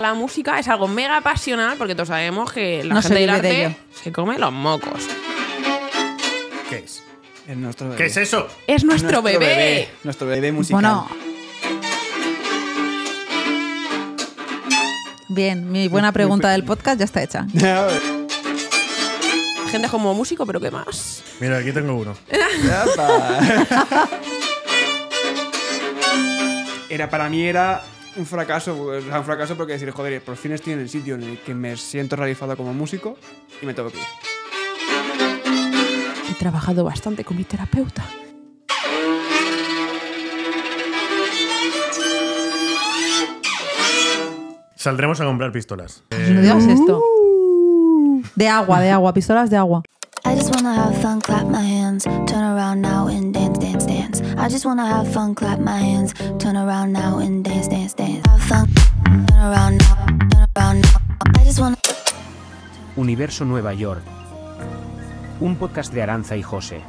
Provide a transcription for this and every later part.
La música es algo mega pasional porque todos sabemos que la gente se del se come los mocos. ¿Qué es? ¿Qué es eso? Es nuestro, bebé. Nuestro bebé musical. Bueno. Bien, mi buena pregunta del podcast ya está hecha. Gente como músico, pero ¿qué más? Mira, aquí tengo uno. era para mí era un fracaso, pues, un fracaso porque decir, joder, por fin estoy en el sitio en el que me siento realizado como músico y me tengo que He trabajado bastante con mi terapeuta. Saldremos a comprar pistolas. Eh, esto. Uh. De agua, de agua, pistolas de agua. and dance, dance. I just Universo Nueva York. Un podcast de Aranza y José.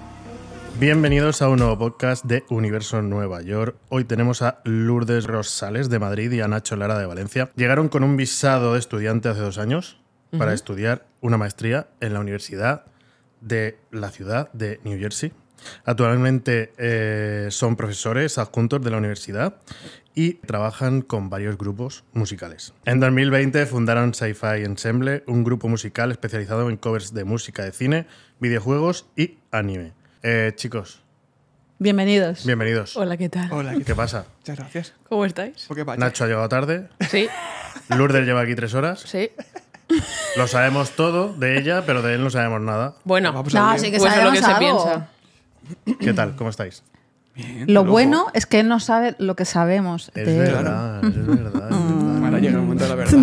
Bienvenidos a un nuevo podcast de Universo Nueva York. Hoy tenemos a Lourdes Rosales de Madrid y a Nacho Lara de Valencia. Llegaron con un visado de estudiante hace dos años para estudiar una maestría en la Universidad de la ciudad de New Jersey, Actualmente eh, son profesores adjuntos de la universidad y trabajan con varios grupos musicales. En 2020 fundaron Sci-Fi Ensemble, un grupo musical especializado en covers de música de cine, videojuegos y anime. Eh, chicos. Bienvenidos. Bienvenidos. Hola, ¿qué tal? Hola, ¿qué, pasa? Muchas gracias. ¿Cómo estáis? Nacho ha llegado tarde. Sí. Lourdes lleva aquí tres horas. Sí. Lo sabemos todo de ella, pero de él no sabemos nada. Bueno, no, sí que pues lo que se piensa. ¿Qué tal? ¿Cómo estáis? lo bueno es que él no sabe lo que sabemos. Es verdad, es verdad. llega momento la verdad.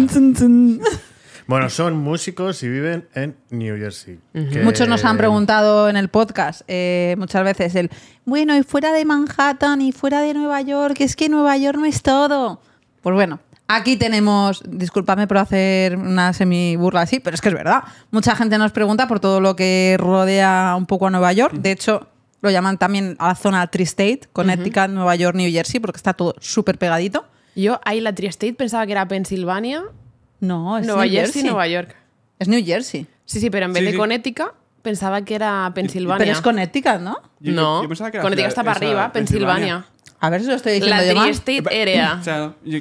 Bueno, son músicos y viven en New Jersey. Muchos nos han preguntado en el podcast eh, muchas veces el, bueno, y fuera de Manhattan y fuera de Nueva York, es que Nueva York no es todo. Pues bueno, aquí tenemos, discúlpame por hacer una semi burla así, pero es que es verdad. Mucha gente nos pregunta por todo lo que rodea un poco a Nueva York. Mm. De hecho, lo llaman también a la zona Tri-State, Connecticut, Nueva York, New Jersey, porque está todo súper pegadito. Yo ahí la Tri-State pensaba que era Pensilvania. No, es Nueva New Jersey, Nueva York. Es New Jersey. Sí, sí, pero en vez de Connecticut pensaba que era Pensilvania. Pero es Connecticut, ¿no? no, Connecticut está para arriba, Pensilvania. A ver si lo estoy diciendo La yo tri-state area.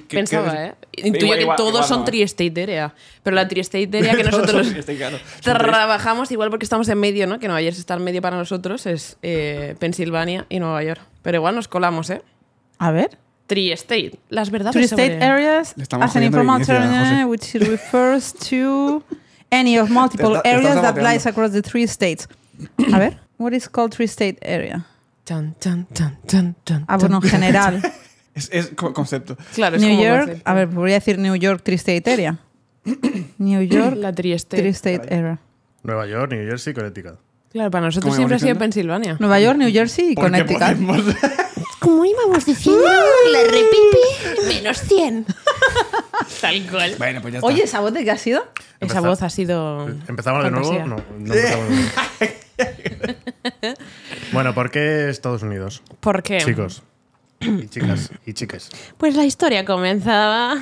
Pensaba, ¿eh? Intuyo que todos son tri tri-state area. Pero la tri-state area que nosotros trabajamos, igual porque estamos en medio, ¿no? Que Nueva York está en medio para nosotros, es eh, Pensilvania y Nueva York. Pero igual nos colamos, ¿eh? A ver. Tri-state. Las verdades tri state areas an informal term which refers to any of multiple areas that lies across the three states. A ver. What is called tri state area? ah, bueno, general. es, concepto. Claro, New como York, a ver, podría decir New York Tristate area. New York, la Era. Nueva York, New Jersey, Connecticut. Claro, para nosotros siempre ha sido Pensilvania. Nueva York, New Jersey y Connecticut. Como íbamos diciendo, la repipi menos 100. Tal cual. Pues Oye, ¿esa voz de qué ha sido? Esa voz ha sido. ¿Empezamos de nuevo? No, no empezamos de nuevo. bueno, ¿por qué Estados Unidos? ¿Por qué? Chicos y chicas y chicas. Pues la historia comenzaba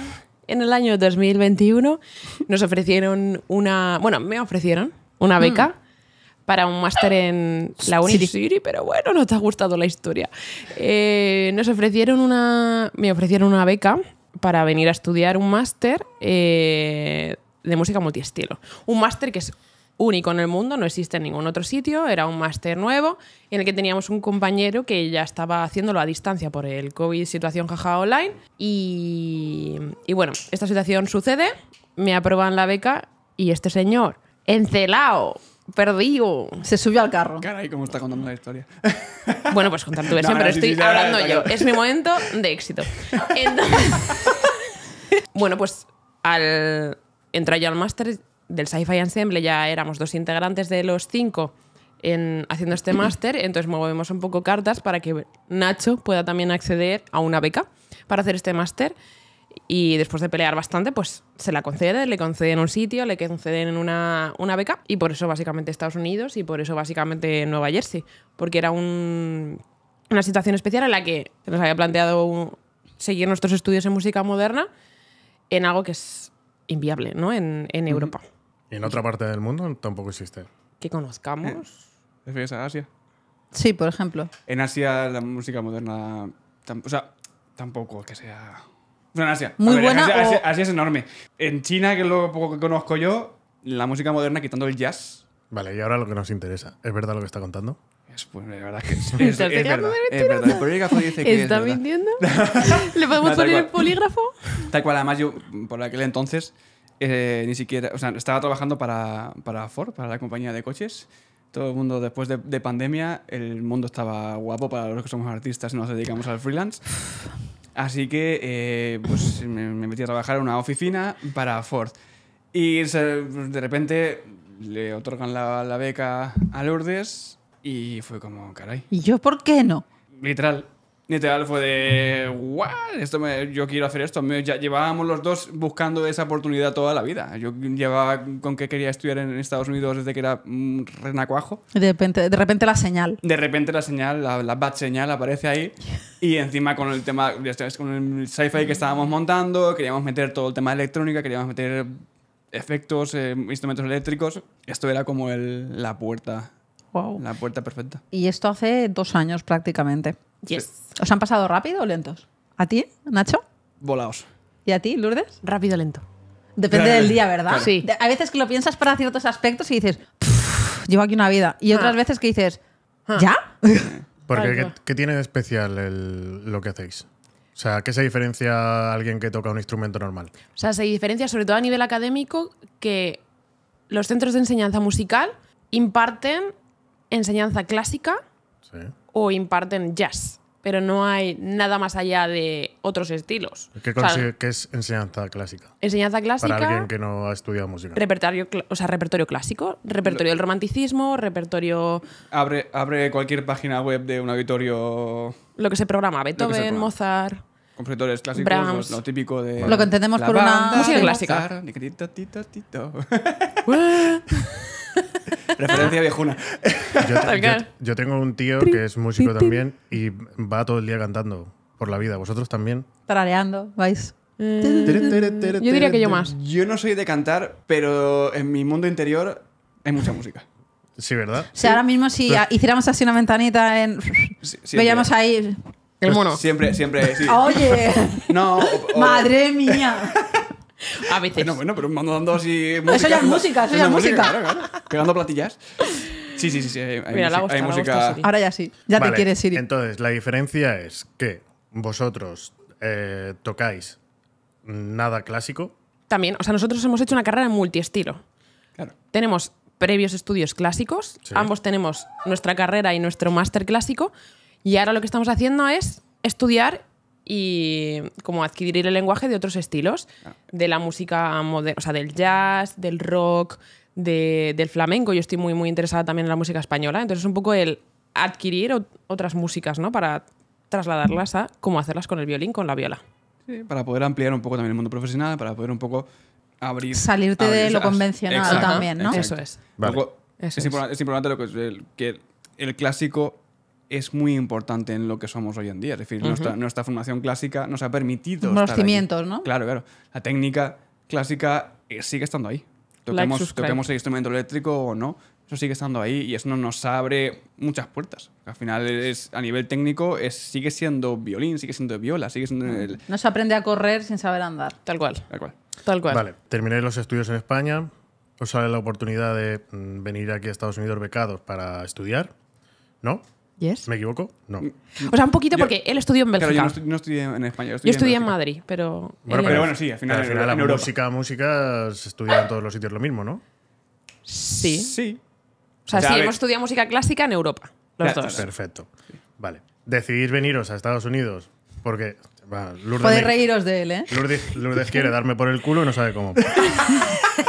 en el año 2021. Nos ofrecieron una, bueno, me ofrecieron una mm. beca. Para un máster en la Unity pero bueno, no te ha gustado la historia. Eh, nos ofrecieron una. Me ofrecieron una beca para venir a estudiar un máster eh, de música multiestilo. Un máster que es único en el mundo, no existe en ningún otro sitio, era un máster nuevo en el que teníamos un compañero que ya estaba haciéndolo a distancia por el COVID, situación jaja online. Y, y bueno, esta situación sucede, me aprueban la beca y este señor, encelao, perdido. Se subió al carro. Caray, cómo está contando la historia. Bueno, pues contar tu versión, pero estoy hablando yo. Es mi momento de éxito. bueno, pues al entrar yo al máster del Sci-Fi Ensemble ya éramos dos integrantes de los cinco en, haciendo este máster, entonces movemos un poco cartas para que Nacho pueda también acceder a una beca para hacer este máster y después de pelear bastante, pues se la concede, le conceden un sitio, le conceden una, una, beca y por eso básicamente Estados Unidos y por eso básicamente Nueva Jersey, porque era una situación especial en la que se nos había planteado seguir nuestros estudios en música moderna en algo que es inviable ¿no? en, Europa. ¿Y en otra parte del mundo tampoco existe? Que conozcamos. Eh, ¿Te Asia? Sí, por ejemplo. En Asia la música moderna. o sea, tampoco que sea. sea, en Asia. Muy buena Asia, Asia- es enorme. En China, que es lo poco que conozco yo, la música moderna, quitando el jazz, Vale, y ahora lo que nos interesa. ¿Es verdad lo que está contando? es, pues, la verdad que es. El polígrafo ¿Está mintiendo? ¿Le podemos poner el polígrafo? Tal cual, además yo por aquel entonces eh, ni siquiera, o sea, estaba trabajando para, para, Ford, para la compañía de coches. Todo el mundo, después de, pandemia, el mundo estaba guapo para los que somos artistas y nos dedicamos al freelance. Así que eh, pues me, metí a trabajar en una oficina para Ford. Y de repente le otorgan la, la beca a Lourdes y fue como, caray. ¿Y yo por qué no? Literal. Literal fue de, wow, esto yo quiero hacer esto. Ya llevábamos los dos buscando esa oportunidad toda la vida. Yo llevaba con que quería estudiar en Estados Unidos desde que era mm, renacuajo. De repente, de repente la señal. De repente la señal, la, bad señal aparece ahí. Y encima con el tema, con el sci-fi que estábamos montando, queríamos meter todo el tema electrónica, queríamos meter efectos, eh, instrumentos eléctricos. Esto era como el, la puerta. La puerta perfecta. Y esto hace dos años prácticamente. ¿Os han pasado rápido o lentos? ¿A ti, Nacho? Volaos. ¿Y a ti, Lourdes? Rápido, o lento. Depende del día, ¿verdad? Sí. Hay veces que lo piensas para ciertos aspectos y dices, llevo aquí una vida. Y otras ah. veces que dices, ah. ¿ya? Porque, ¿qué, tiene de especial lo que hacéis? O sea, ¿qué se diferencia a alguien que toca un instrumento normal? O sea, se diferencia sobre todo a nivel académico que los centros de enseñanza musical imparten enseñanza clásica, sí imparten jazz, pero no hay nada más allá de otros estilos. ¿Qué, es enseñanza clásica? Enseñanza clásica. Para alguien que no ha estudiado música. Repertorio, o sea, repertorio clásico, repertorio del romanticismo, repertorio. Abre, abre cualquier página web de un auditorio. Lo que se programa, Beethoven, Mozart compositores clásicos, Lo, lo, típico de. Lo que entendemos por una. Música clásica. Referencia viejuna. Yo, tengo un tío que es músico también y va todo el día cantando por la vida. ¿Vosotros también? Tarareando, vais. Eh, yo diría que yo más. Yo no soy de cantar, pero en mi mundo interior hay mucha música. Sí, ¿verdad? O ahora mismo si hiciéramos así una ventanita en... veíamos ahí... El mono. Siempre, siempre, ah, Oye. No. Madre mía. A veces. Bueno, bueno, pero dando así. Música, eso ya es música, eso ya es música. Pegando platillas. Sí, sí, sí. sí Mira, la Ahora ya sí. Ya te quieres Siri. Entonces, la diferencia es que vosotros eh, tocáis nada clásico. También. O sea, nosotros hemos hecho una carrera en multiestilo. Claro. Tenemos previos estudios clásicos. Ambos tenemos nuestra carrera y nuestro máster clásico. Y ahora lo que estamos haciendo es estudiar y como adquirir el lenguaje de otros estilos, ah. de la música moderna, o sea, del jazz, del rock, del flamenco. Yo estoy muy, muy interesada también en la música española, entonces es un poco el adquirir otras músicas, ¿no? Para trasladarlas a cómo hacerlas con el violín, con la viola. Sí, para poder ampliar un poco también el mundo profesional, para poder un poco abrir... Salirte de lo convencional también, ¿no? Eso es. es. importante, lo que, el, que el clásico es muy importante en lo que somos hoy en día. Es decir, nuestra, formación clásica nos ha permitido. Los cimientos, ¿no? Claro, claro. La técnica clásica eh, sigue estando ahí. Toquemos, toquemos el instrumento eléctrico o no, eso sigue estando ahí y eso nos abre muchas puertas. Al final, es, a nivel técnico, es, sigue siendo violín, sigue siendo viola, sigue siendo. No se aprende a correr sin saber andar. Tal cual. Tal cual. Tal cual. Vale, terminé los estudios en España, os sale la oportunidad de mm, venir aquí a Estados Unidos becados para estudiar, ¿no? ¿Me equivoco? No. Mm, o sea, un poquito porque él estudió en Bélgica. yo no, estudié en España. Yo estudié, en, Madrid, pero. Bueno, pero, bueno, sí, al final. Al la música, música se estudia en todos los sitios lo mismo, ¿no? Sí. Sí. O sea, sí, hemos estudiado música clásica en Europa, los dos. Perfecto. Vale. Decidís veniros a Estados Unidos porque. Podéis reíros de él, ¿eh? Lourdes, quiere darme por el culo y no sabe cómo.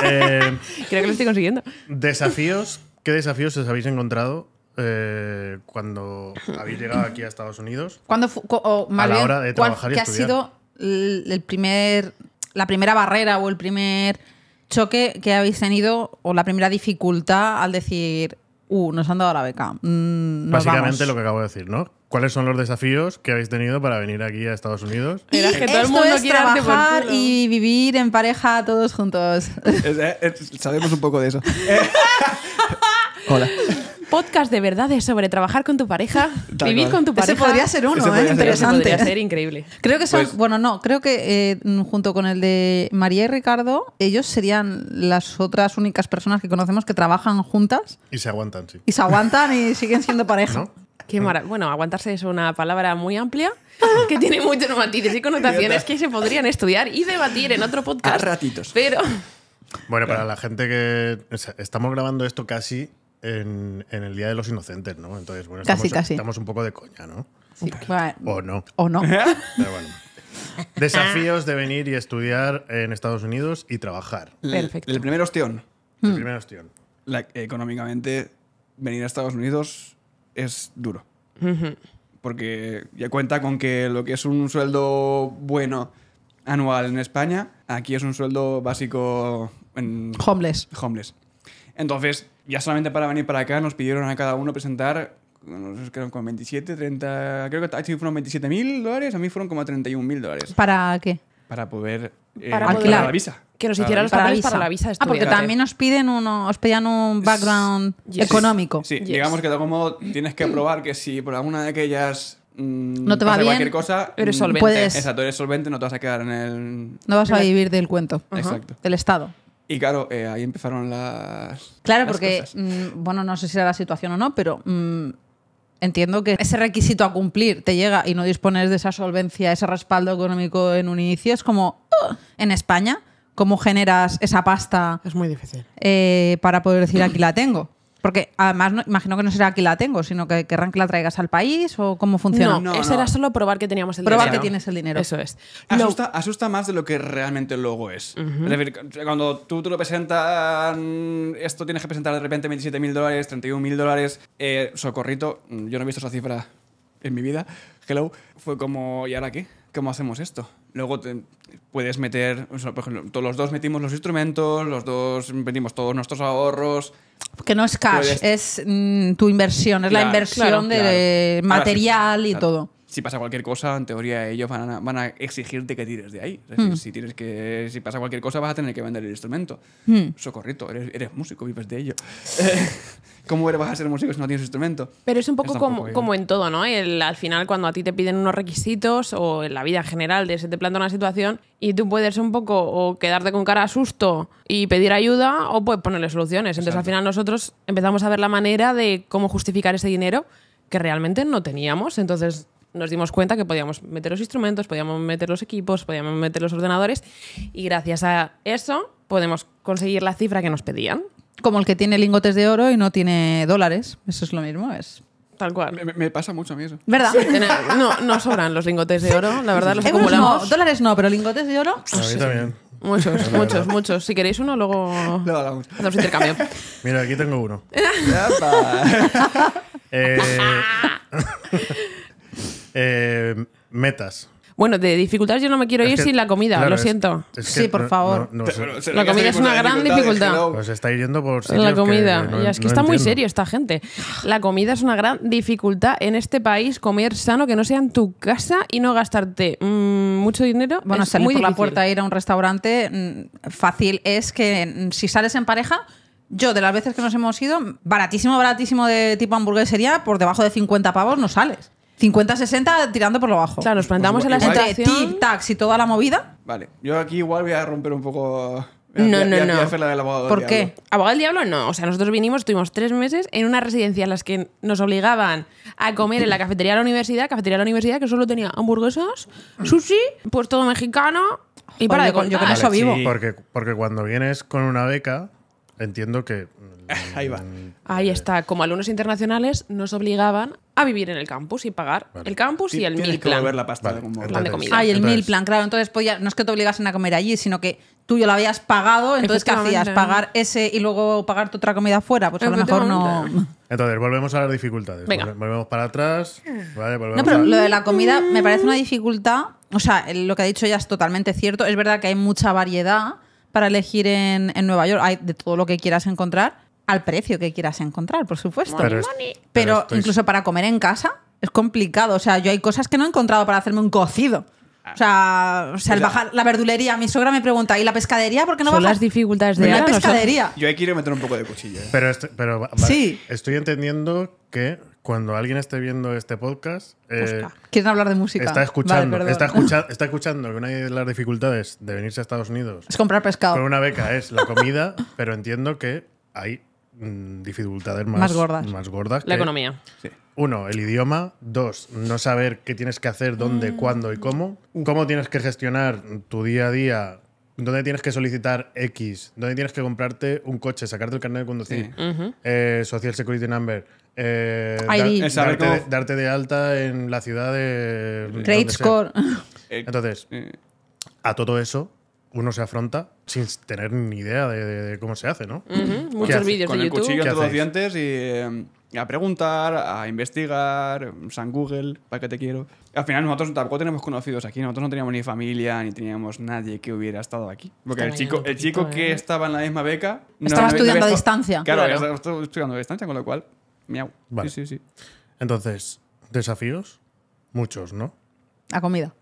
Eh, Creo que lo estoy consiguiendo. Desafíos. ¿Qué desafíos os habéis encontrado eh, cuando habéis llegado aquí a Estados Unidos? a la hora de trabajar cuál, y ha sido el primer, la primera barrera o el primer choque que habéis tenido o la primera dificultad al decir, uh, nos han dado la beca? Mm, Básicamente lo que acabo de decir, ¿no? ¿Cuáles son los desafíos que habéis tenido para venir aquí a Estados Unidos? Y Era que todo el mundo es trabajar y vivir en pareja todos juntos. Eh, sabemos un poco de eso. Hola podcast de verdades sobre trabajar con tu pareja, vivir con tu pareja. ¿eh? Ese podría ser uno, ¿eh? interesante. podría ser increíble. Creo que son, pues- bueno, no, creo que eh, junto con el de María y Ricardo, ellos serían las otras únicas personas que conocemos que trabajan juntas. Y se aguantan, sí. Y se aguantan y siguen siendo pareja. Qué maravilla. Mm. bueno, aguantarse es una palabra muy amplia que tiene muchos matices y connotaciones que se podrían estudiar y debatir en otro podcast. A ratitos. Pero. Bueno, para la gente que. estamos grabando esto casi en, el Día de los Inocentes, ¿no? Entonces, bueno, estamos, un poco de coña, ¿no? Sí. O no. O no. ¿Eh? Pero bueno. Desafíos de venir y estudiar en Estados Unidos y trabajar. Perfecto. El primer ostión. El hmm. primer ostión. económicamente, venir a Estados Unidos es duro. Porque ya cuenta con que lo que es un sueldo bueno anual en España, aquí es un sueldo básico en... Homeless. Homeless. Entonces, ya solamente para venir para acá nos pidieron a cada uno presentar, no sé, creo, como 27, 30, creo que a ti fueron 27 mil dólares, a mí fueron como 31 mil dólares. ¿Para qué? Para poder eh, alquilar la visa. Que nos hicieran los para la visa Ah, porque ah, también nos piden uno, os pedían un background económico. Sí, digamos que de algún modo tienes que probar que si por alguna de aquellas mm, no te va bien, cualquier cosa, eres mm, solvente. Exacto, eres solvente, no te vas a quedar en el... No vas a vivir del cuento. Exacto. Del Estado. Y claro, eh, ahí empezaron las. Claro, porque, mm, bueno, no sé si era la situación o no, pero mm, entiendo que ese requisito a cumplir te llega y no dispones de esa solvencia, ese respaldo económico en un inicio. Es como, en España, ¿cómo generas esa pasta? Es muy difícil. Eh, para poder decir, aquí la tengo. Porque además imagino que no será aquí la tengo, sino que querrán que la traigas al país o cómo funciona. No, no eso era solo probar que teníamos el dinero. Probar que tienes el dinero. Eso es. Asusta, más de lo que realmente luego es. Es decir, cuando tú tú lo presentas, esto tienes que presentar de repente 27 mil dólares, 31 mil dólares, eh, socorrito, yo no he visto esa cifra en mi vida, hello, fue como, ¿y ahora qué? ¿cómo hacemos esto? Luego puedes meter, todos los dos metimos los instrumentos, los dos metimos todos nuestros ahorros. Que no es cash, es mm, tu inversión, es la inversión de material y todo si pasa cualquier cosa, en teoría ellos van a, van a exigirte que tires de ahí. Hmm. si, tienes que, si pasa cualquier cosa, vas a tener que vender el instrumento. eso hmm. Socorrito, eres, eres músico, vives de ello. ¿Cómo vas a ser músico si no tienes instrumento? Pero es un poco, como, como, en todo, ¿no? al final, cuando a ti te piden unos requisitos o en la vida en general, de se te plantea una situación y tú puedes un poco o quedarte con cara a susto y pedir ayuda o puedes ponerle soluciones. Entonces, al final, nosotros empezamos a ver la manera de cómo justificar ese dinero que realmente no teníamos. Entonces, nos dimos cuenta que podíamos meter los instrumentos, podíamos meter los equipos, podíamos meter los ordenadores y gracias a eso podemos conseguir la cifra que nos pedían. Como el que tiene lingotes de oro y no tiene dólares, eso es lo mismo, es tal cual. Me, pasa mucho a mí eso. ¿Verdad? No, sobran los lingotes de oro, la verdad los acumulamos. dólares no, pero lingotes de oro. A también. Muchos, muchos, muchos. Si queréis uno, luego no, hablamos. hacemos intercambio. Mira, aquí tengo uno. eh... Eh, metas. Bueno, de dificultades yo no me quiero ir sin la comida, lo siento. sí, por favor. la comida es una gran dificultad. Pues está yendo por La comida. es que está muy serio esta gente. La comida es una gran dificultad en este país. Comer sano, que no sea en tu casa y no gastarte mm, mucho dinero. Bueno, salir muy por la puerta a e ir a un restaurante mm, fácil es que mm, si sales en pareja. Yo, de las veces que nos hemos ido, baratísimo, baratísimo de tipo hamburguesería, por debajo de 50 pavos no sales. 50-60 tirando por lo bajo. Claro, nos plantamos en la Entre situación. tac y toda la movida. Vale, yo aquí igual voy a romper un poco. No, a- No, la del abogado del ¿Por qué? Abogado del diablo, no. O sea, nosotros vinimos, estuvimos tres meses en una residencia en las que nos obligaban a comer en la cafetería de la universidad, cafetería de la universidad que solo tenía hamburguesas, sushi, pues todo mexicano y para de con- yo con eso vivo. Porque, porque cuando vienes con una beca, entiendo que Ahí va. Ahí está. Como alumnos internacionales nos obligaban a vivir en el campus y pagar el campus y el meal plan. Tienes la pasta de, comida. Ah, el plan, claro. Entonces ya no es que te obligasen a comer allí, sino que tú ya lo habías pagado, entonces ¿qué hacías? ¿Pagar ese y luego pagar tu otra comida fuera. Pues a lo mejor no... Entonces, volvemos a las dificultades. Venga. Volvemos para atrás. no, pero lo de la comida me parece una dificultad. O sea, lo que ha dicho ya es totalmente cierto. Es verdad que hay mucha variedad para elegir en, en Nueva York. Hay de todo lo que quieras encontrar al precio que quieras encontrar, por supuesto. Pero, incluso para comer en casa es complicado. O sea, yo hay cosas que no he encontrado para hacerme un cocido. O sea, o sea el bajar la verdulería, mi sogra me pregunta, ¿y la pescadería por qué no Son las dificultades de la pescadería. Yo he quiero meter un poco de cuchilla. ¿eh? Pero, estoy entendiendo que cuando alguien esté viendo este podcast. Eh, Quieren hablar de música. Está escuchando, está, escuchando que una de las dificultades de venirse a Estados Unidos. Es comprar pescado. Con una beca es la comida, pero entiendo que hay Mm, dificultades más, gordas. la economía. Uno, el idioma. Dos, no saber qué tienes que hacer, dónde, mm. cuándo y cómo. Cómo tienes que gestionar tu día a día. Dónde tienes que solicitar X. Dónde tienes que comprarte un coche, sacarte el carnet de conducir. Eh, Social Security Number. Eh, darte, de, darte, de, alta en la ciudad de. Trade Score. Eh, Entonces, eh. a todo eso uno se afronta sin tener ni idea de, cómo se hace, ¿no? Muchos vídeos Con el cuchillo entre los dientes y eh, a preguntar, a investigar, San Google, para qué te quiero. Al final nosotros tampoco tenemos conocidos aquí, nosotros no teníamos ni familia, ni teníamos nadie que hubiera estado aquí. Porque el chico, el chico que ¿eh? estaba en la misma beca... Estaba estudiando a distancia. Claro, estudiando a distancia, con lo cual, miau. Sí, sí, sí. Entonces, desafíos, muchos, ¿no? A comida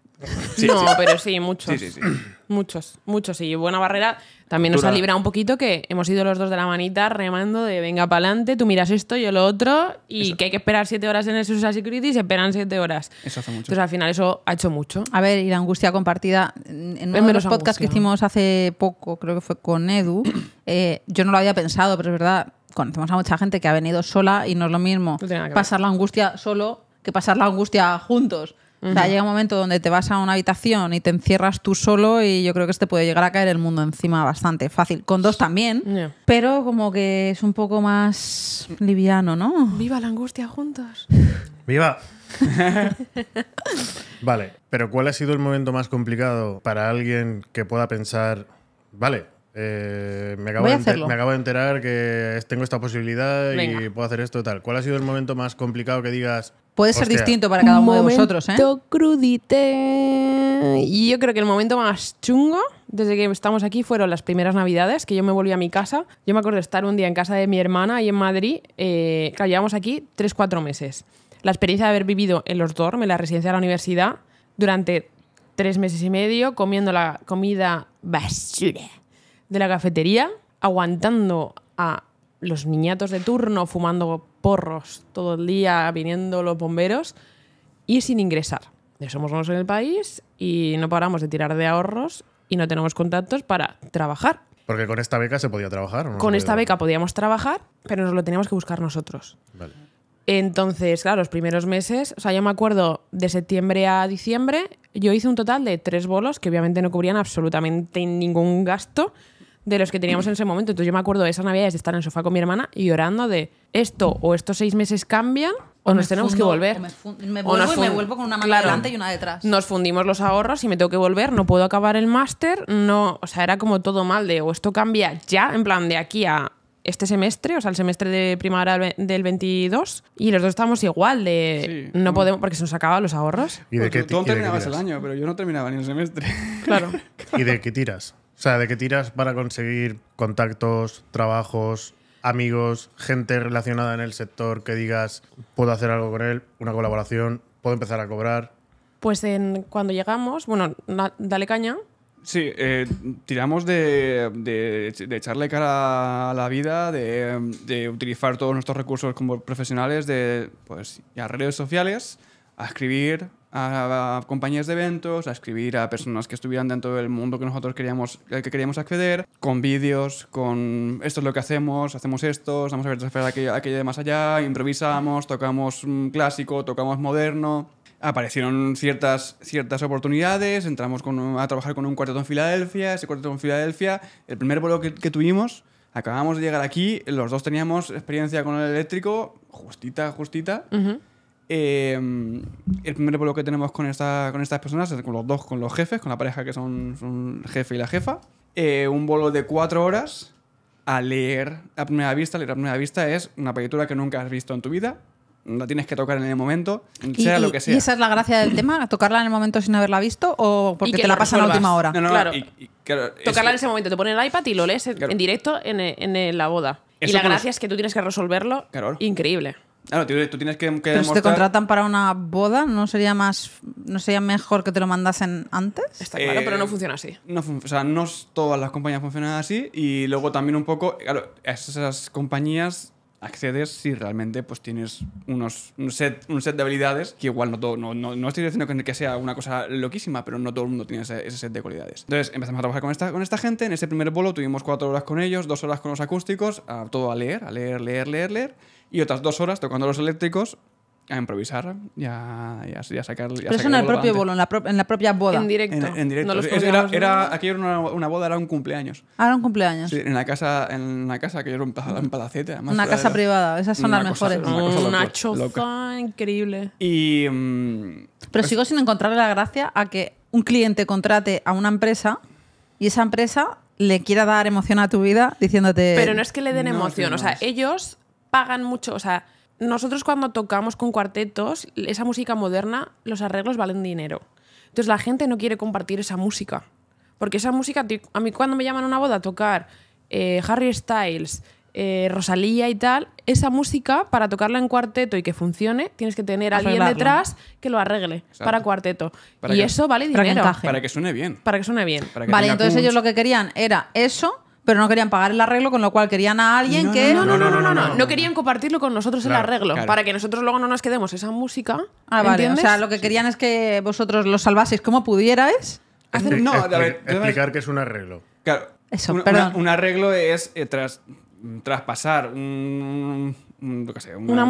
no, pero sí, muchos. muchos, muchos. Y buena barrera también nos ha librado un poquito que hemos ido los dos de la manita remando de venga para adelante, tú miras esto, yo lo otro, y que hay que esperar siete horas en el Social Security y se esperan siete horas. Eso hace mucho. Entonces al final eso ha hecho mucho. A ver, y la angustia compartida, en uno de los podcasts que hicimos hace poco, creo que fue con Edu, eh, yo no lo había pensado, pero es verdad, conocemos a mucha gente que ha venido sola y no es lo mismo pasar la angustia solo que pasar la angustia juntos. O sea, llega un momento donde te vas a una habitación y te encierras tú solo y yo creo que este puede llegar a caer el mundo encima bastante fácil. Con dos también, pero como que es un poco más liviano, ¿no? Viva la angustia juntos. Viva. vale, pero ¿cuál ha sido el momento más complicado para alguien que pueda pensar, vale, eh, me, acabo de me, acabo de enterar que tengo esta posibilidad y puedo hacer esto y tal. ¿Cuál ha sido el momento más complicado que digas? Puede ser distinto para cada uno de vosotros, ¿eh? crudite. Y yo creo que el momento más chungo desde que estamos aquí fueron las primeras navidades, que yo me volví a mi casa. Yo me acuerdo de estar un día en casa de mi hermana ahí en Madrid. Eh, claro, llevamos aquí 3-4 meses. La experiencia de haber vivido en los dorm, en la residencia de la universidad, durante tres meses y medio, comiendo la comida basura de la cafetería aguantando a los niñatos de turno fumando porros todo el día, viniendo los bomberos y sin ingresar. somos unos en el país y no paramos de tirar de ahorros y no tenemos contactos para trabajar. Porque con esta beca se podía trabajar. no? Con esta beca podíamos trabajar, pero nos lo teníamos que buscar nosotros. Entonces, claro, los primeros meses, o sea, yo me acuerdo de septiembre a diciembre, yo hice un total de tres bolos que obviamente no cubrían absolutamente ningún gasto de los que teníamos en ese momento. Entonces yo me acuerdo de esas navidades de estar en el sofá con mi hermana y llorando de esto o estos seis meses cambian o, nos tenemos que volver. O me, vuelvo y me vuelvo con una mano delante y una detrás. Nos fundimos los ahorros y me tengo que volver, no puedo acabar el máster, no, o sea, era como todo mal de o esto cambia ya, en plan de aquí a este semestre, o sea, el semestre de primavera del 22, y los dos estábamos igual de no podemos porque se nos acaban los ahorros. ¿Y de que tú, tú terminabas el año, pero yo no terminaba ni el semestre. Claro. ¿Y de qué tiras? O sea, de qué tiras para conseguir contactos, trabajos, amigos, gente relacionada en el sector que digas, puedo hacer algo con él, una colaboración, puedo empezar a cobrar. Pues cuando llegamos, bueno, dale caña. Sí, eh, tiramos de, echarle cara a la vida, de, utilizar todos nuestros recursos como profesionales, de pues, redes sociales, a escribir, a, compañías de eventos, a escribir a personas que estuvieran dentro del mundo que nosotros queríamos, que queríamos acceder, con vídeos, con esto es lo que hacemos, hacemos esto, estamos abiertos a ver aquello de más allá, improvisamos, tocamos clásico, tocamos moderno. Aparecieron ciertas, ciertas oportunidades, entramos a trabajar con un cuarteto en Filadelfia, ese cuarteto en Filadelfia, el primer vuelo que, tuvimos, acabamos de llegar aquí, los dos teníamos experiencia con el eléctrico, justita, justita. Em, el primer vuelo que tenemos con, estas personas es con los dos, con los jefes, con la pareja que son, jefe y la jefa. Eh, un vuelo de cuatro horas a leer a primera vista. Leer a primera vista es una película que nunca has visto en tu vida. La tienes que tocar en el momento, sea lo que sea. ¿Y esa es la gracia del tema? ¿Tocarla en el momento sin haberla visto o porque te la pasan a la última hora? tocarla en ese momento. Te ponen el iPad y lo lees en directo en, la boda. y la gracia es que tú tienes que resolverlo. Increíble. Claro, tú, tienes que, si te contratan para una boda, ¿no sería más no sería mejor que te lo mandasen antes? Está claro, pero no eh, funciona así. No o sea, no todas las compañías funcionan así y luego también un poco, claro, a esas compañías accedes si realmente pues tienes unos, un, set, un set de habilidades que igual no todo no, no, estoy diciendo que sea una cosa loquísima pero no todo el mundo tiene ese, set de cualidades entonces empezamos a trabajar con esta, con esta gente en ese primer bolo tuvimos cuatro horas con ellos dos horas con los acústicos a, todo a leer a leer leer leer leer y otras dos horas tocando los eléctricos a improvisar y a, y a, sacar. Pero eso en el propio bolo, en la, propia boda. En directo. En, era, aquí era una, boda, era un cumpleaños. Ah, era un cumpleaños. Sí, en la casa, en la casa que era un, palacete. Además, una casa privada, esas son las mejores. una, choza increíble. Y. Mm, Pero sigo sin encontrarle la gracia a que un cliente contrate a una empresa y esa empresa le quiera dar emoción a tu vida diciéndote. Pero no es que le den emoción, o sea, ellos pagan mucho, o sea, nosotros cuando tocamos con cuartetos, esa música moderna, los arreglos valen dinero. Entonces la gente no quiere compartir esa música. Porque esa música, a mí cuando me llaman a una boda a tocar eh, Harry Styles, eh, Rosalía y tal, esa música, para tocarla en cuarteto y que funcione, tienes que tener alguien detrás que lo arregle para cuarteto. y eso vale dinero. Para que, suene bien. Para que suene bien. vale, entonces ellos lo que querían era eso pero no querían pagar el arreglo, con lo cual querían a alguien que. No no no no no, no, querían compartirlo con nosotros el arreglo, para que nosotros luego no nos quedemos esa música. Ah, vale. O sea, lo que querían es que vosotros lo salvaseis como pudierais. Hacer... No, a ver, explicar que es un arreglo. Claro. Eso, un, un arreglo es eh, traspasar un una,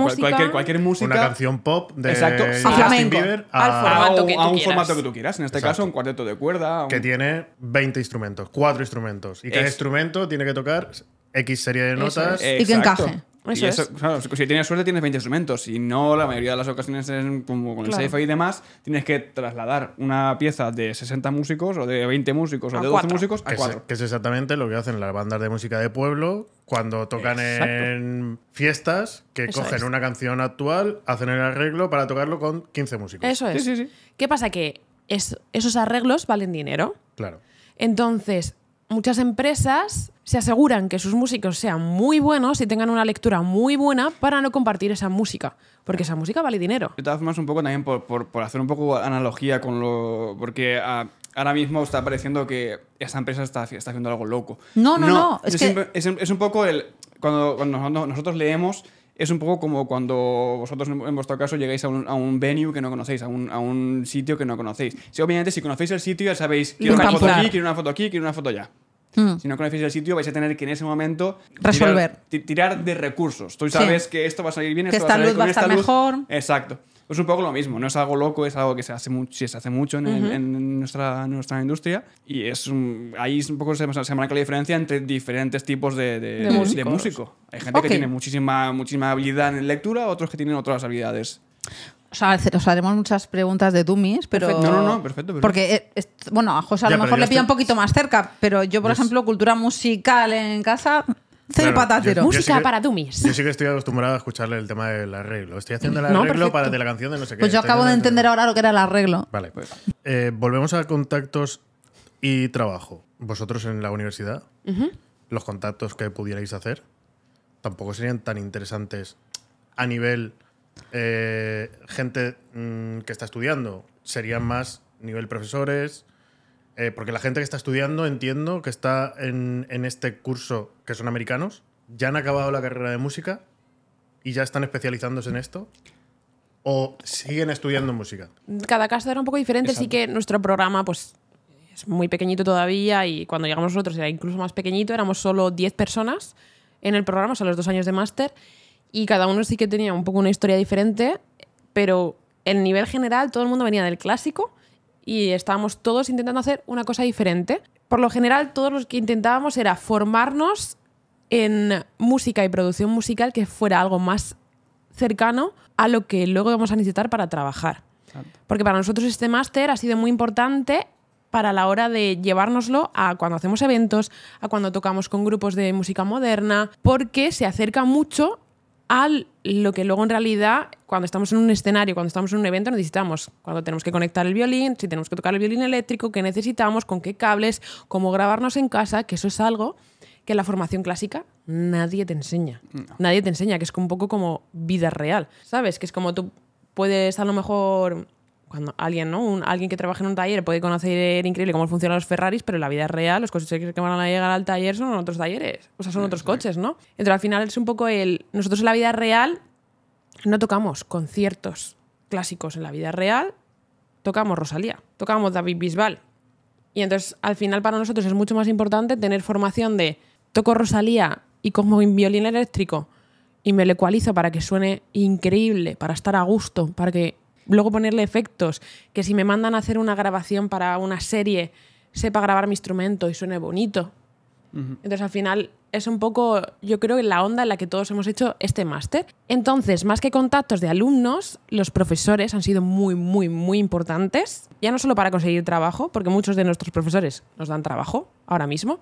cualquier, música. Una canción pop de Justin Bieber a, un, formato que tú quieras. En este caso, un cuarteto de cuerda. Que tiene 20 instrumentos, cuatro instrumentos. Y cada instrumento tiene que tocar X serie de notas. Y que encaje si tienes suerte tienes 20 instrumentos, si no, la mayoría de las ocasiones como con el y demás, tienes que trasladar una pieza de 60 músicos o de 20 músicos o de 12 músicos a 4. Que es exactamente lo que hacen las bandas de música de pueblo cuando tocan en fiestas, que cogen una canción actual, hacen el arreglo para tocarlo con 15 músicos. Eso es. ¿Qué pasa? Que esos arreglos valen dinero. Claro. Entonces, muchas empresas se aseguran que sus músicos sean muy buenos y tengan una lectura muy buena para no compartir esa música, porque esa música vale dinero. De todas formas, un poco también por, por, hacer un poco analogía con lo... porque... Ah, ahora mismo está pareciendo que esta empresa está, está haciendo algo loco. No, no, no. Es, que... es, un poco el... Cuando, cuando nosotros leemos, es un poco como cuando vosotros en vuestro caso llegáis a un, venue que no conocéis, a un, sitio que no conocéis. Si obviamente si conocéis el sitio ya sabéis, quiero una foto aquí, quiero una foto aquí, quiero una foto allá. Hmm. Si no conocéis el sitio, vais a tener que en ese momento resolver, tirar, de recursos. Tú sabes que esto va a salir bien, esto esta va a salir luz va a estar mejor. Exacto. Es un poco lo mismo, no es algo loco, es algo que se hace, mucho, se hace mucho en, nuestra, nuestra industria y es ahí es un poco se, marca la diferencia entre diferentes tipos de, de, músico. Hay gente que tiene muchísima, muchísima habilidad en lectura, otros que tienen otras habilidades. O sea, os haremos muchas preguntas de dummies, pero... No, no, no, perfecto. Porque, bueno, a José a lo mejor le pilla un poquito más cerca, pero yo, por ejemplo, cultura musical en casa Cero Música para Yo sí que estoy acostumbrado a escucharle el tema del arreglo. Estoy haciendo el arreglo para de la canción de no sé qué. Pues yo acabo de entender ahora lo que era el arreglo. Vale, pues. volvemos a contactos y trabajo. Vosotros en la universidad, los contactos que pudierais hacer tampoco serían tan interesantes a nivel eh, gente mm, que está estudiando. Serían más nivel profesores, eh, porque la gente que está estudiando, entiendo que está en, este curso, que son americanos, ya han acabado la carrera de música y ya están especializándose en esto. ¿O siguen estudiando música? Cada caso era un poco diferente, sí que nuestro programa pues, es muy pequeñito todavía y cuando llegamos nosotros era incluso más pequeñito, éramos solo 10 personas en el programa, o sea, los dos años de máster, y cada uno sí que tenía un poco una historia diferente, pero en nivel general todo el mundo venía del clásico, y estábamos todos intentando hacer una cosa diferente. Por lo general, todos los que intentábamos era formarnos en música y producción musical que fuera algo más cercano a lo que luego vamos a necesitar para trabajar. Porque para nosotros este máster ha sido muy importante para la hora de llevárnoslo a cuando hacemos eventos, a cuando tocamos con grupos de música moderna, porque se acerca mucho a lo que luego en realidad, cuando estamos en un escenario, cuando estamos en un evento, necesitamos. Cuando tenemos que conectar el violín, si tenemos que tocar el violín eléctrico, qué necesitamos, con qué cables, cómo grabarnos en casa, que eso es algo que la formación clásica nadie te enseña. Nadie te enseña, que es un poco como vida real, ¿sabes? Que es como tú puedes a lo mejor cuando alguien, ¿no? Un, alguien que trabaja en un taller puede conocer eh, increíble cómo funcionan los Ferraris, pero en la vida real los coches que van a llegar al taller son otros talleres, o sea, son otros coches, ¿no? Entonces al final es un poco el... Nosotros en la vida real no tocamos conciertos clásicos en la vida real, tocamos Rosalía, tocamos David Bisbal. Y entonces al final para nosotros es mucho más importante tener formación de toco Rosalía y como un violín eléctrico y me lo ecualizo para que suene increíble, para estar a gusto, para que luego ponerle efectos, que si me mandan a hacer una grabación para una serie, sepa grabar mi instrumento y suene bonito. Entonces al final es un poco, yo creo, la onda en la que todos hemos hecho este máster. Entonces, más que contactos de alumnos, los profesores han sido muy, muy, muy importantes, ya no solo para conseguir trabajo, porque muchos de nuestros profesores nos dan trabajo ahora mismo,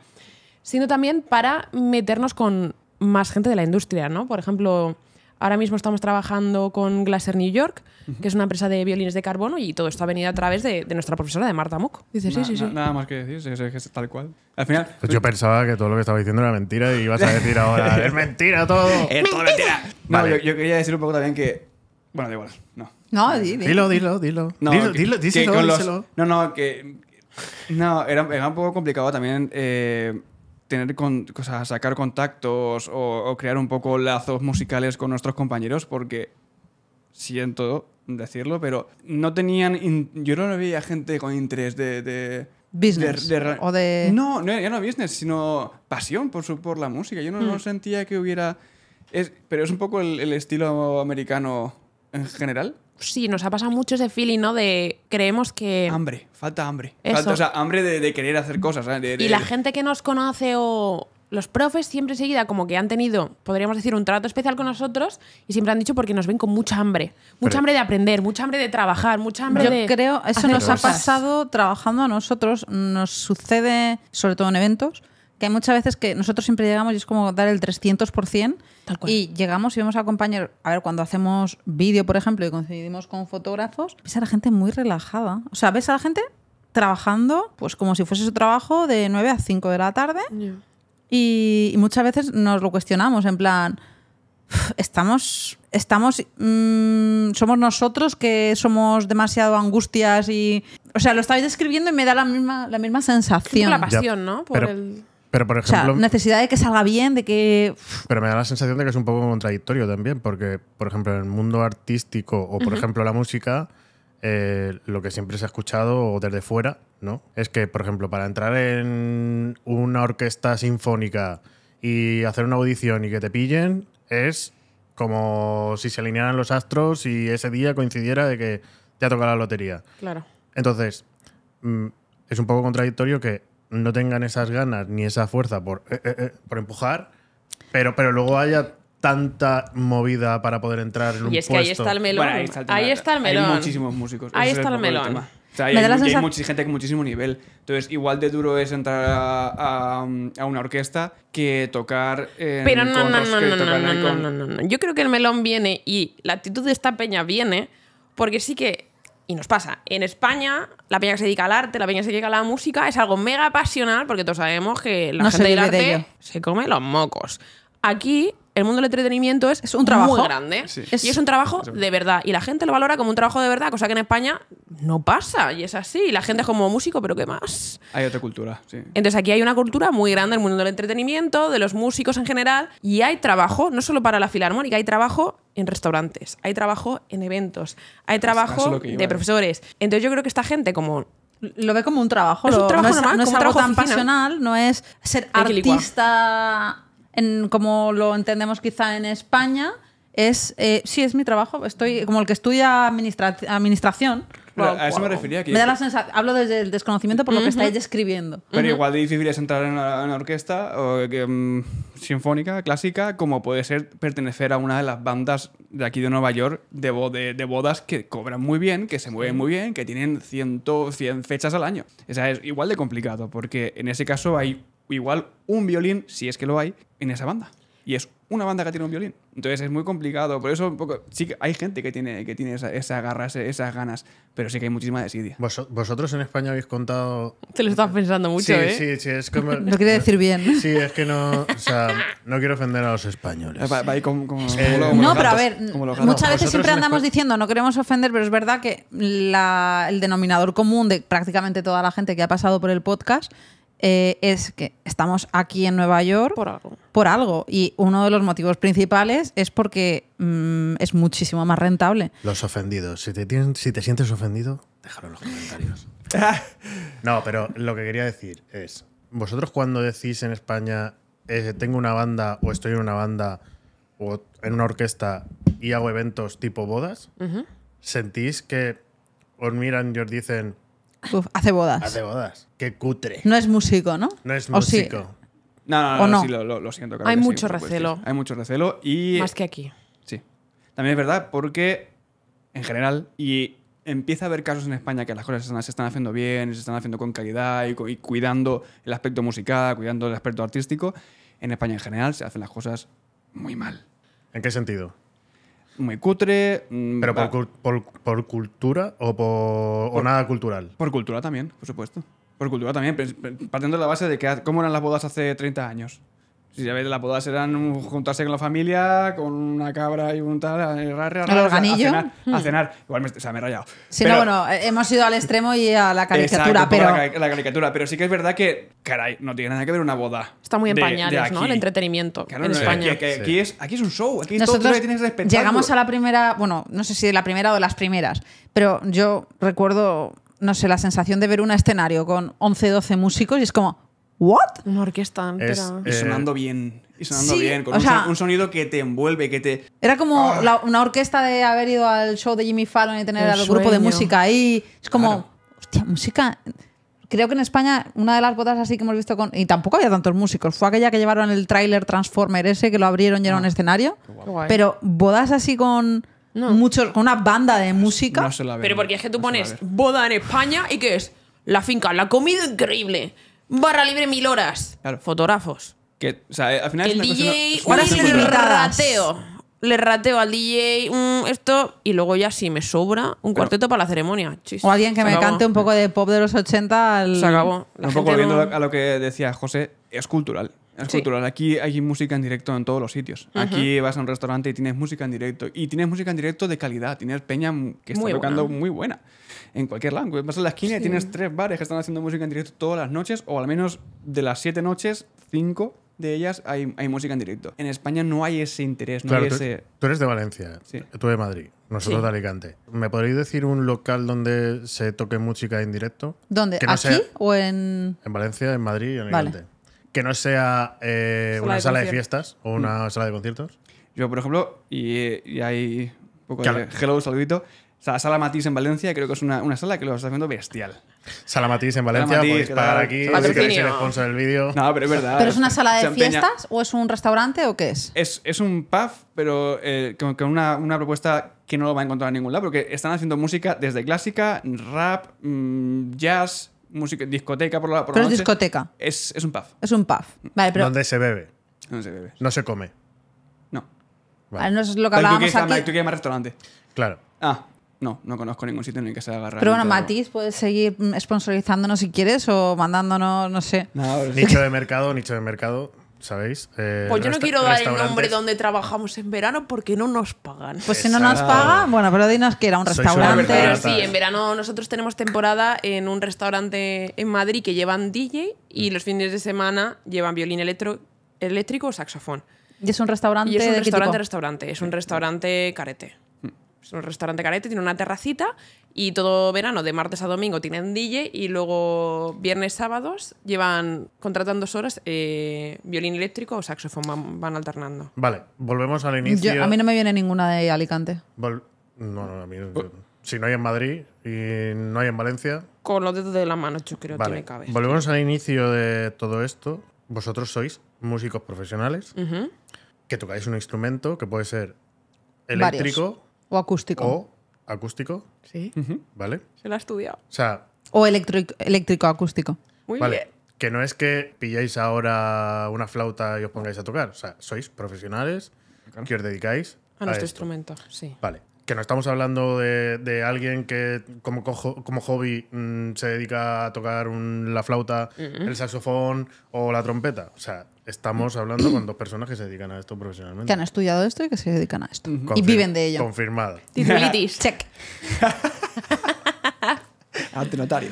sino también para meternos con más gente de la industria, ¿no? Por ejemplo, Ahora mismo estamos trabajando con Glaser New York, que es una empresa de violines de carbono, y todo esto ha venido a través de, nuestra profesora, de Marta Mock. Dice, sí, sí, sí. Nada más que decir, es, tal cual. Al final. Pues yo pensaba que todo lo que estaba diciendo era mentira y ibas a decir ahora, es mentira todo. es todo mentira. No, vale. yo, quería decir un poco también que. Bueno, da igual, no. No, Dilo, dilo, dilo. No, dilo, dilo, díselo, díselo. No, no, que. No, era, era, un poco complicado también. Eh, tener con, o sacar contactos o, crear un poco lazos musicales con nuestros compañeros porque siento decirlo, pero no tenían, yo no veía gente con interés de... business de, o de... No, no, ya no business, sino pasión por, por la música. Yo no, mm. sentía que hubiera... Es, pero es un poco el, el estilo americano en general sí, nos ha pasado mucho ese feeling, ¿no? De creemos que... Hambre, falta hambre. Falta, o sea, hambre de, querer hacer cosas. y la gente que nos conoce o los profes siempre enseguida como que han tenido, podríamos decir, un trato especial con nosotros y siempre han dicho porque nos ven con mucha hambre. Mucha hambre de aprender, mucha hambre de trabajar, mucha hambre yo de... Yo creo, eso nos ha pasado trabajando a nosotros, nos sucede sobre todo en eventos que hay muchas veces que nosotros siempre llegamos y es como dar el 300%. Y llegamos y vemos a compañeros, a ver, cuando hacemos vídeo, por ejemplo, y coincidimos con fotógrafos, ves a la gente muy relajada. O sea, ves a la gente trabajando, pues como si fuese su trabajo de 9 a 5 de la tarde. Y, muchas veces nos lo cuestionamos, en plan, estamos, estamos, mm, somos nosotros que somos demasiado angustias y... O sea, lo estabais describiendo y me da la misma, la misma sensación. La pasión, ¿no? Por el pero por ejemplo, necesidad de que salga bien, de que. Pero me da la sensación de que es un poco contradictorio también, porque, por ejemplo, en el mundo artístico o, por ejemplo, la música, eh, lo que siempre se ha escuchado o desde fuera, ¿no? Es que, por ejemplo, para entrar en una orquesta sinfónica y hacer una audición y que te pillen, es como si se alinearan los astros y ese día coincidiera de que te ha tocado la lotería. Claro. Entonces, mm, es un poco contradictorio que no tengan esas ganas ni esa fuerza por, eh, eh, eh, empujar, pero, luego haya tanta movida para poder entrar en un puesto. Y es que ahí está el melón. ahí, está el melón. Hay muchísimos músicos. Ahí está el, melón. hay, gente con muchísimo nivel. Entonces, igual de duro es entrar a, una orquesta que tocar. Pero no, no, no, no, no, Yo creo que el melón viene y la actitud de esta peña viene porque sí que y nos pasa. En España, la peña que se dedica al arte, la peña que se dedica a la música, es algo mega pasional porque todos sabemos que la gente del arte se come los mocos. Aquí el mundo del entretenimiento es, un trabajo muy grande y es un trabajo de verdad y la gente lo valora como un trabajo de verdad cosa que en España no pasa y es así la gente es como músico pero qué más hay otra cultura entonces aquí hay una cultura muy grande del mundo del entretenimiento de los músicos en general y hay trabajo no solo para la filarmónica hay trabajo en restaurantes hay trabajo en eventos hay trabajo de profesores entonces yo creo que esta gente como lo ve como un trabajo. Es un trabajo tan pasional, no es ser artista como lo entendemos quizá en España, es, eh, sí, es mi trabajo, estoy como el que estudia administración. a eso me refería. aquí. me da la sensación, hablo desde el desconocimiento por lo que estáis escribiendo Pero igual de difícil es entrar en una, orquesta mm, sinfónica, clásica, como puede ser pertenecer a una de las bandas de aquí de Nueva York de, bodas que cobran muy bien, que se mueven muy bien, que tienen 100, 100 fechas al año. O sea, es igual de complicado, porque en ese caso hay igual un violín, si es que lo hay, en esa banda. Y es una banda que tiene un violín. Entonces es muy complicado. Por eso poco, sí que hay gente que tiene, que tiene esa, esas ganas, pero sí que hay muchísima desidia. vosotros en España habéis contado... Te lo estás pensando mucho, sí, ¿eh? Sí, sí, Lo quiere decir bien. Sí, es que no... O sea, no quiero ofender a los españoles. Va, eh, no, pero a ver, muchas veces siempre andamos diciendo no queremos ofender, pero es verdad que el denominador común de prácticamente toda la gente que ha pasado por el podcast eh, es que estamos aquí en Nueva York por algo. Y uno de los motivos principales es porque mm, es muchísimo más rentable. Los ofendidos. Si te, si te sientes ofendido, déjalo en los comentarios. no, pero lo que quería decir es, vosotros cuando decís en España, eh, tengo una banda o estoy en una banda o en una orquesta y hago eventos tipo bodas, ¿sentís que os miran y os dicen, hace bodas. Hace bodas. Qué cutre. No es músico, ¿no? No es músico. No, no, no, lo, siento. Hay mucho recelo. Hay mucho recelo y... Más que aquí. Sí. También es verdad porque, en general, y empieza a haber casos en España que las cosas se están, haciendo bien, se están haciendo con calidad y, y cuidando el aspecto musical, cuidando el aspecto artístico. En España en general se hacen las cosas muy mal. ¿En qué sentido? muy cutre. Mm, ¿Pero por, por, cultura o por, nada cultural? Por cultura también, por supuesto. Por cultura también, partiendo de la base de que cómo eran las bodas hace 30 años. Si ya veis, la boda juntarse con la familia, con una cabra y un tal, A, cenar, Igual me, he rayado. Sí, bueno, eh, hemos ido al extremo y a la caricatura, pero. La, caricatura, pero sí que es verdad que, caray, no tiene nada que ver una boda. Está muy en pañales, ¿no? El entretenimiento en Aquí, es, aquí, es, un show, aquí Nosotros Llegamos a la primera, bueno, no sé si de la primera o de las primeras, pero yo recuerdo, no sé, la sensación de ver un escenario con 11, 12 músicos y es como ¿What? Una orquesta entera. y eh, sonando bien. Y sonando bien. Con un, sonido que te envuelve, que te. Era como ah. una orquesta de haber ido al show de Jimmy Fallon y tener al grupo de música ahí. Es como. Hostia, música. Creo que en España una de las bodas así que hemos visto con. Y tampoco había tantos músicos. Fue aquella que llevaron el tráiler Transformer ese, que lo abrieron y era ah. un escenario. Pero bodas así con. Muchos, con una banda de música. No, se la pero porque es que tú pones boda en España y que es la finca, la comida increíble, barra libre mil horas. Fotógrafos. Que, eh, El es DJ, le rateo. Le al DJ mm, esto y luego ya si me sobra un cuarteto para la ceremonia. O alguien que me cante un poco de pop de los 80 al... Se acabó. Un poco volviendo a lo que decía José, es cultural cultural. Aquí hay música en directo en todos los sitios. Aquí vas a un restaurante y tienes música en directo. Y tienes música en directo de calidad. Tienes peña que está tocando muy buena. En cualquier lado. Vas a la esquina y tienes tres bares que están haciendo música en directo todas las noches. O al menos de las siete noches, cinco de ellas hay, hay música en directo. En España no hay ese interés. No hay tú, ese... tú, eres de Valencia. Sí. Tú de Madrid. Nosotros de Alicante. ¿Me podréis decir un local donde se toque música en directo? ¿Dónde? ¿Aquí o en...? En Valencia, en Madrid y en Alicante que no sea eh, una sala de fiestas o una mm. sala de conciertos? Yo, por ejemplo, y, hay un poco de hello, saludito. sala Matiz en Valencia, creo que es una, sala que lo está haciendo bestial. Sala Matiz en Valencia, podéis pagar aquí si queréis el sponsor del vídeo. No, pero es verdad. ¿Pero es una sala de fiestas o es un restaurante o qué es? Es, un pub, pero eh, con, una, una, propuesta que no lo va a encontrar en ningún lado, porque están haciendo música desde clásica, rap, mm, jazz, música, discoteca por la, por pero noche. es discoteca. Es, es un pub. Es un pub. Vale, pero. Donde se bebe. No se bebe. No se come. No. Vale. Ah, no es lo que hablábamos aquí. Tú quieres más restaurante. Claro. Ah, no, no conozco ningún sitio en el que se agarra. Pero bueno, Matiz, puedes seguir sponsorizándonos si quieres o mandándonos, no sé. No, nicho de mercado, nicho de mercado. ¿sabéis? Eh, pues yo no quiero dar el nombre donde trabajamos en verano porque no nos pagan. Pues si no nos pagan, bueno, pero dinos que era un restaurante. sí, en verano nosotros tenemos temporada en un restaurante en Madrid que llevan DJ y mm. los fines de semana llevan violín eléctrico o saxofón. Y es un restaurante. Y es un restaurante, restaurante. Es un restaurante carete es pues, un restaurante carete, tiene una terracita y todo verano, de martes a domingo, tienen DJ y luego viernes, sábados, llevan, contratando dos horas, eh, violín eléctrico o saxofón, van, alternando. Vale, volvemos al inicio. a mí no me viene ninguna de Alicante. no, no, a mí si no hay en Madrid y no hay en Valencia. Con los dedos de la mano, yo creo que tiene me Volvemos al inicio de todo esto. Vosotros sois músicos profesionales que tocáis un instrumento que puede ser eléctrico, o acústico. O acústico. Sí. ¿Vale? Se lo ha estudiado. O eléctrico-acústico. Muy bien. Que no es que pilláis ahora una flauta y os pongáis a tocar. O sea, sois profesionales que os dedicáis A nuestro instrumento, sí. Vale. Que no estamos hablando de, alguien que como, como hobby mm, se dedica a tocar la flauta, el saxofón o la trompeta. O sea, estamos hablando con dos personas que se dedican a esto profesionalmente. Que han estudiado esto y que se dedican a esto. Y viven de ello. Confirmado. Titulitis, check. Ante notario.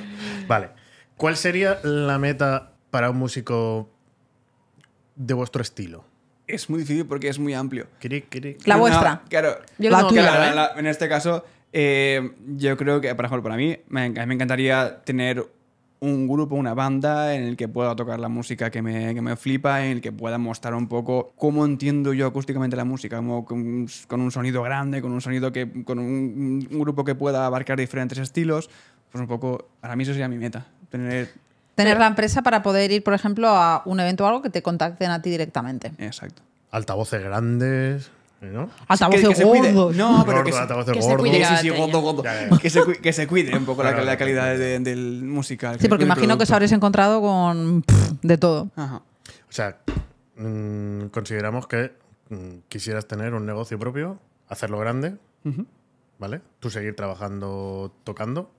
Vale. ¿Cuál sería la meta para un músico de vuestro estilo? Es muy difícil porque es muy amplio. La vuestra. claro. la tuya. ¿eh? ¿eh? en este caso, eh, yo creo que, por ejemplo, para mí, me, me encantaría tener un grupo, una banda en el que pueda tocar la música que me, que me flipa, en el que pueda mostrar un poco cómo entiendo yo acústicamente la música, como con, un sonido grande, con un sonido que, con un, un, grupo que pueda abarcar diferentes estilos, pues un poco, para mí eso sería mi meta, tener... Tener la empresa para poder ir, por ejemplo, a un evento o algo que te contacten a ti directamente. Exacto. Altavoces grandes. ¿no? que, se gordo. No, pero que se, cuide. gordo, Que, se, cuide un poco la, calidad del musical. Sí, porque imagino que os habréis encontrado con de todo. O sea, mm, consideramos que mm, quisieras tener un negocio propio, hacerlo grande, ¿vale? Tú seguir trabajando tocando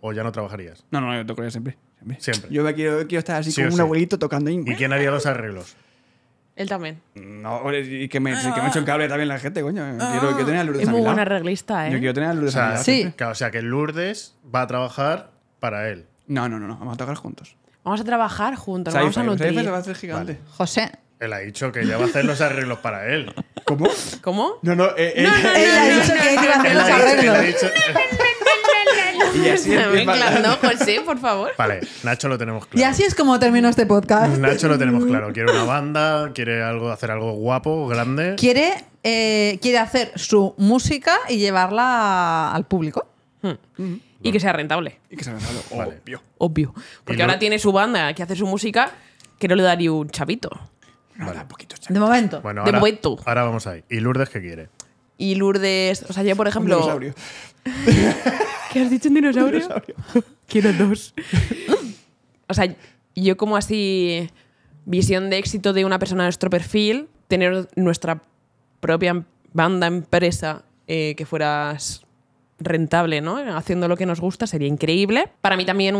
o ya no trabajarías. No, no, yo tocaría siempre. Siempre. Yo me quiero, quiero estar así como un abuelito tocando. ¿Y quién haría los arreglos? Él también. No, y que me, que me eche un cable también la gente, coño. Quiero, quiero Lourdes Es muy buena arreglista, ¿eh? Yo quiero tener a Lourdes o sea, Sí. o sea, que Lourdes va a trabajar para él. No, no, no, no. vamos a trabajar juntos. Vamos a trabajar juntos, vamos a nutrir. se va a hacer gigante. José, él ha dicho que ya va a hacer los arreglos para él. ¿Cómo? ¿Cómo? No, no, él, ha dicho que iba a hacer los arreglos. Y así por favor. Vale, Nacho lo tenemos claro. Y así es como terminó este podcast. Nacho lo tenemos claro. Quiere una banda, quiere algo, hacer algo guapo, grande. Quiere, eh, quiere hacer su música y llevarla al público. Hmm. Y que sea rentable. Y que sea rentable, obvio. Porque ahora tiene su banda que hace su música, que no le daría un chapito. poquito De momento. de momento. Ahora vamos ahí. ¿Y Lourdes qué quiere? y Lourdes. O sea, yo, por ejemplo. Un dinosaurio. ¿Qué has dicho, un dinosaurio? Quiero dos. o sea, yo como así. Visión de éxito de una persona de nuestro perfil, tener nuestra propia banda, empresa eh, que fueras rentable, ¿no? Haciendo lo que nos gusta sería increíble. Para mí también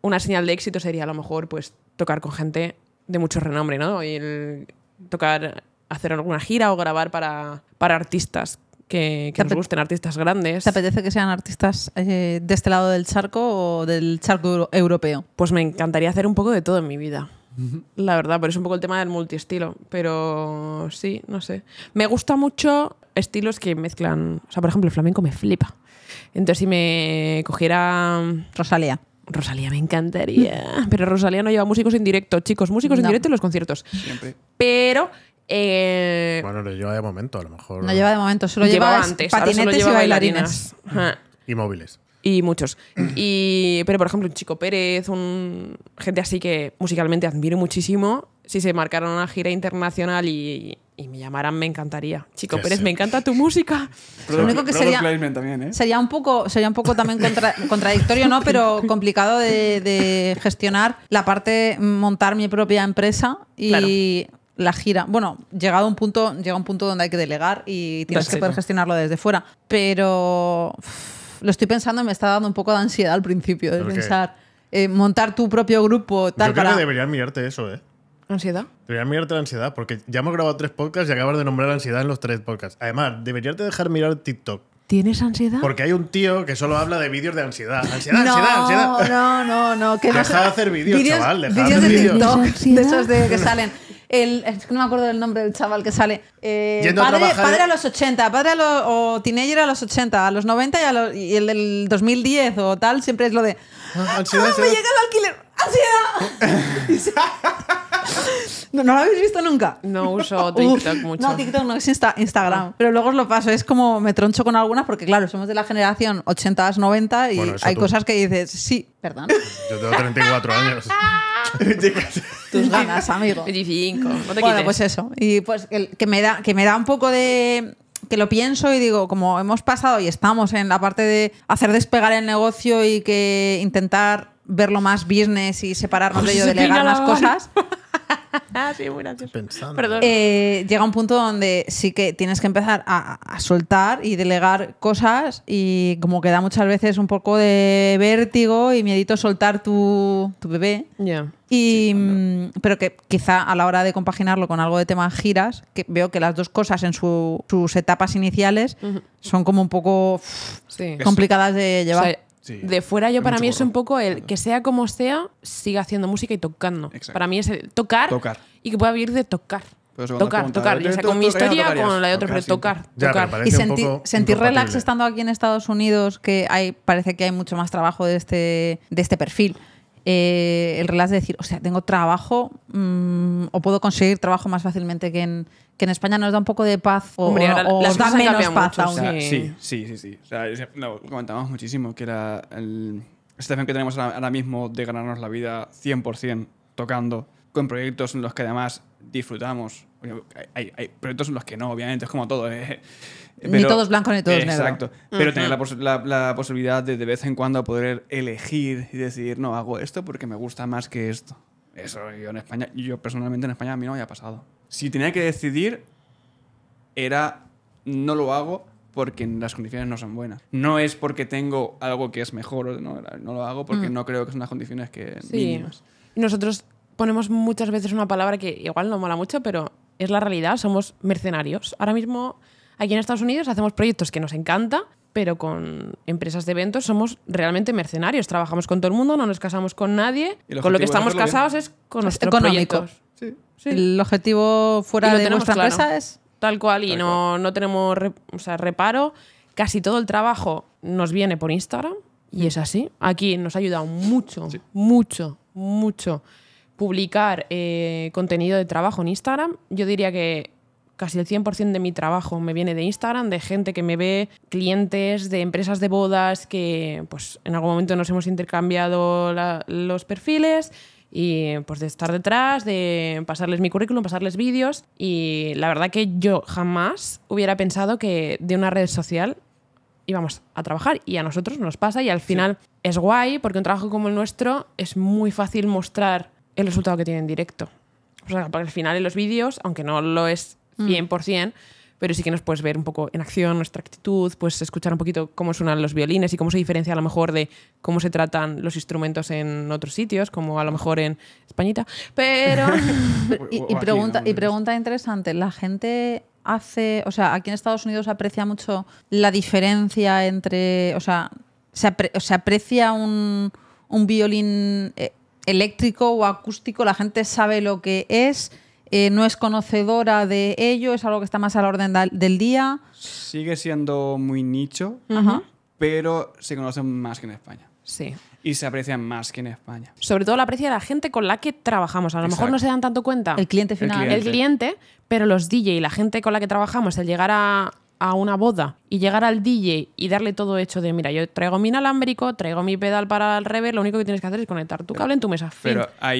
una señal de éxito sería a lo mejor pues tocar con gente de mucho renombre, ¿no? Y el tocar hacer alguna gira o grabar para, artistas que, que gusten, artistas grandes. ¿Te apetece que sean artistas eh, de este lado del charco o del charco europeo? Pues me encantaría hacer un poco de todo en mi vida. La verdad, pero es un poco el tema del multiestilo. Pero sí, no sé. Me gusta mucho estilos que mezclan. O sea, por ejemplo, el flamenco me flipa. Entonces, si me cogiera. Rosalía. Rosalía me encantaría. Pero Rosalía no lleva músicos en directo, chicos. Músicos en directo en los conciertos. Siempre. Pero eh, bueno, lo lleva de momento, a lo mejor. No lleva de momento, solo lleva, antes, patinetes y bailarines. Y móviles. Y muchos. Y, pero, por ejemplo, un Chico Pérez, un, gente así que musicalmente admiro muchísimo. Si se marcaran una gira internacional y, me llamaran, me encantaría. Chico Pérez, me encanta tu música. Lo único que sería, ¿eh? sería, un poco, sería un poco también contradictorio, ¿no? Pero complicado de, gestionar la parte montar mi propia empresa y la gira. Bueno, llegado un punto, llega un punto donde hay que delegar y tienes que poder gestionarlo desde fuera. Pero lo estoy pensando y me está dando un poco de ansiedad al principio de pensar eh, montar tu propio grupo tal. Yo creo que deberían mirarte eso, ¿eh? ¿Ansiedad? Deberías mirarte la ansiedad, porque ya hemos grabado tres podcasts y acabas de nombrar ansiedad en los tres podcasts. Además, deberías de dejar mirar TikTok. ¿Tienes ansiedad? Porque hay un tío que solo habla de vídeos de ansiedad. Ansiedad, ansiedad, ansiedad. No, no, no. Deja de hacer vídeos, chaval. Deja de hacer vídeos. TikTok, de esos de que salen es que no me acuerdo del nombre del chaval que sale. Eh, padre, a los 80, padre a o teenager a los 80, a los 90 y, el del 2010 o tal, siempre es lo de... ah, ah ¡Me llega el alquiler! ¡Ansiedad! no, no, lo habéis visto nunca? No uso TikTok mucho. No, TikTok no, es Instagram. Ah. Pero luego os lo paso. Es como me troncho con algunas porque, claro, somos de la generación 80s, 90 y hay cosas que dices, sí, perdón. Yo tengo 34 años. Tus ganas, amigo. 25, no te Bueno, pues eso. Y pues que, que me da, que me da un poco de que lo pienso y digo, como hemos pasado y estamos en la parte de hacer despegar el negocio y que intentar verlo más business y separarnos de ello, delegar las cosas. sí, muy eh, llega un punto donde sí que tienes que empezar a, soltar y delegar cosas y como que da muchas veces un poco de vértigo y miedito soltar tu, bebé. Y, mm, pero que quizá a la hora de compaginarlo con algo de tema giras, que veo que las dos cosas en sus etapas iniciales son como un poco complicadas de llevar. De fuera yo, para mí es un poco el que sea como sea, siga haciendo música y tocando. Para mí es tocar, y que pueda vivir de tocar. Tocar, tocar, eh, con mi historia con la de otros, pero tocar, tocar. Y sentir relax estando aquí en Estados Unidos, que hay, parece que hay mucho más trabajo de este, este perfil eh, el relax de decir, o sea, tengo trabajo mm, o puedo conseguir trabajo más fácilmente que en, que en España nos da un poco de paz o, las da menos paz sí, sí, sí. sí. lo comentábamos muchísimo, que era el, la situación que tenemos ahora mismo de ganarnos la vida 100% tocando con proyectos en los que además disfrutamos. Hay, hay, proyectos en los que no, obviamente, es como todo. ¿eh? ni todos blancos ni todos negros. Exacto. Pero tener la, posibilidad de de vez en cuando poder elegir y decidir, no, hago esto porque me gusta más que esto. Eso yo en España, yo personalmente en España a mí no me había pasado. Si tenía que decidir, era no lo hago porque las condiciones no son buenas. No es porque tengo algo que es mejor, no, no lo hago porque mm. no creo que son las condiciones que sí. mínimas. Nosotros ponemos muchas veces una palabra que igual no mola mucho, pero es la realidad, somos mercenarios. Ahora mismo Aquí en Estados Unidos hacemos proyectos que nos encanta, pero con empresas de eventos somos realmente mercenarios. Trabajamos con todo el mundo, no nos casamos con nadie. Con lo que estamos casados es con nuestros Económicos. proyectos. El objetivo fuera de nuestra empresa es... Tal cual, y no, no tenemos reparo. Casi todo el trabajo nos viene por Instagram, y es así. Aquí nos ha ayudado mucho, mucho, mucho publicar eh, contenido de trabajo en Instagram. Yo diría que casi el 100% de mi trabajo me viene de Instagram, de gente que me ve, clientes de empresas de bodas que pues en algún momento nos hemos intercambiado los perfiles y pues de estar detrás, de pasarles mi currículum, pasarles vídeos y la verdad que yo jamás hubiera pensado que de una red social íbamos a trabajar y a nosotros nos pasa y al final es guay porque un trabajo como el nuestro es muy fácil mostrar el resultado que tiene en directo. O sea, porque al final en los vídeos, aunque no lo es 100%, mm. pero sí que nos puedes ver un poco en acción nuestra actitud, pues escuchar un poquito cómo suenan los violines y cómo se diferencia a lo mejor de cómo se tratan los instrumentos en otros sitios, como a lo mejor en Españita. Pero... y, pregunta, y pregunta interesante, ¿la gente hace, o sea, aquí en Estados Unidos aprecia mucho la diferencia entre, o sea, se, aprecia un, violín eh, eléctrico o acústico, la gente sabe lo que es, eh, no es conocedora de ello, es algo que está más a la orden del día. Sigue siendo muy nicho, pero se conoce más que en España. Sí. Y se aprecian más que en España. Sobre todo la aprecia la gente con la que trabajamos. A lo mejor no se dan tanto cuenta. El cliente final. El cliente. pero los DJ, la gente con la que trabajamos, el llegar a a una boda y llegar al DJ y darle todo hecho de, mira, yo traigo mi inalámbrico, traigo mi pedal para el reverb, lo único que tienes que hacer es conectar tu cable en tu mesa. Fin.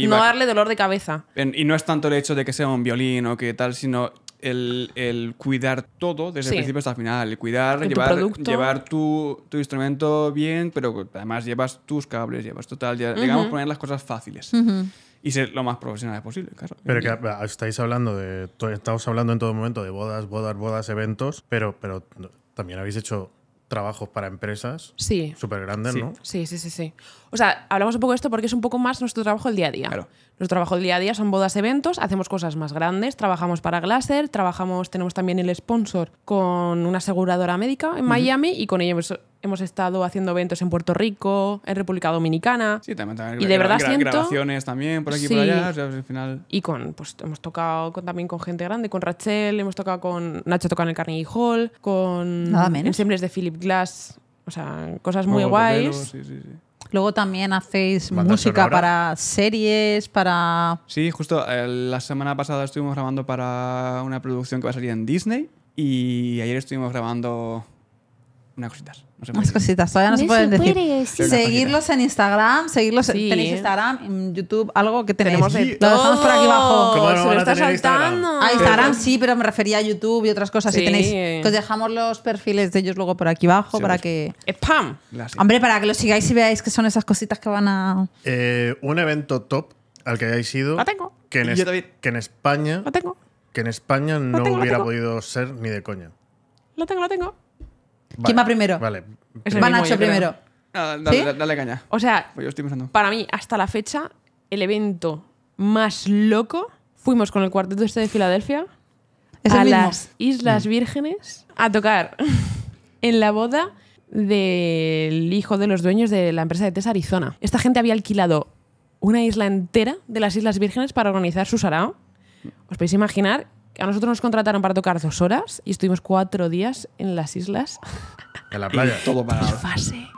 no darle dolor de cabeza. y no es tanto el hecho de que sea un violín o que tal, sino el, cuidar todo desde el principio hasta el final. El cuidar, llevar, tu, llevar tu, instrumento bien, pero además llevas tus cables, llevas total, digamos, poner las cosas fáciles y ser lo más profesionales posible. Claro. Pero que estáis hablando de. Estamos hablando en todo momento de bodas, bodas, bodas, eventos, pero, pero también habéis hecho trabajos para empresas sí. súper grandes, ¿no? Sí, sí, sí, sí. O sea, hablamos un poco de esto porque es un poco más nuestro trabajo el día a día. Claro. Los trabajo del día a día son bodas, eventos, hacemos cosas más grandes, trabajamos para Glaser, trabajamos, tenemos también el sponsor con una aseguradora médica en Miami y con ellos hemos, estado haciendo eventos en Puerto Rico, en República Dominicana. Sí, también, y de verdad grabaciones también por aquí y por allá, al final. Y con pues hemos tocado con, también con gente grande, con Rachel, hemos tocado con Nacho tocando en el Carnegie Hall, con ensembles de Philip Glass, o sea, cosas muy guays. sí, sí, sí. Luego también hacéis música para series, para... Sí, justo eh, la semana pasada estuvimos grabando para una producción que va a salir en Disney y ayer estuvimos grabando unas cositas. cositas, todavía no, se pueden decir. Seguirlos en Instagram, seguirlos. Sí. Tenéis eh. Instagram, en YouTube, algo que tenéis. Tenemos Lo dejamos por aquí abajo. ¿Cómo lo Instagram? saltando. Instagram sí, pero me refería a YouTube y otras cosas. Si tenéis, eh. os dejamos los perfiles de ellos luego por aquí abajo para pues. que. ¡Spam! Hombre, para que lo sigáis y veáis que son esas cositas que van a. Eh, un evento top al que hayáis ido. Que en, que en España. tengo. Que en España no hubiera podido ser ni de coña. Lo tengo, lo tengo. ¿Quién va primero? Vale. primero. Ah, dale, caña. O sea, pues para mí, hasta la fecha, el evento más loco fuimos con el cuarteto este de Filadelfia a las Islas mm. Vírgenes a tocar en la boda del hijo de los dueños de la empresa de Tesa Arizona. Esta gente había alquilado una isla entera de las Islas Vírgenes para organizar su sarao. Os podéis imaginar a nosotros nos contrataron para tocar dos horas y estuvimos cuatro días en las islas. En la playa. todo pagado.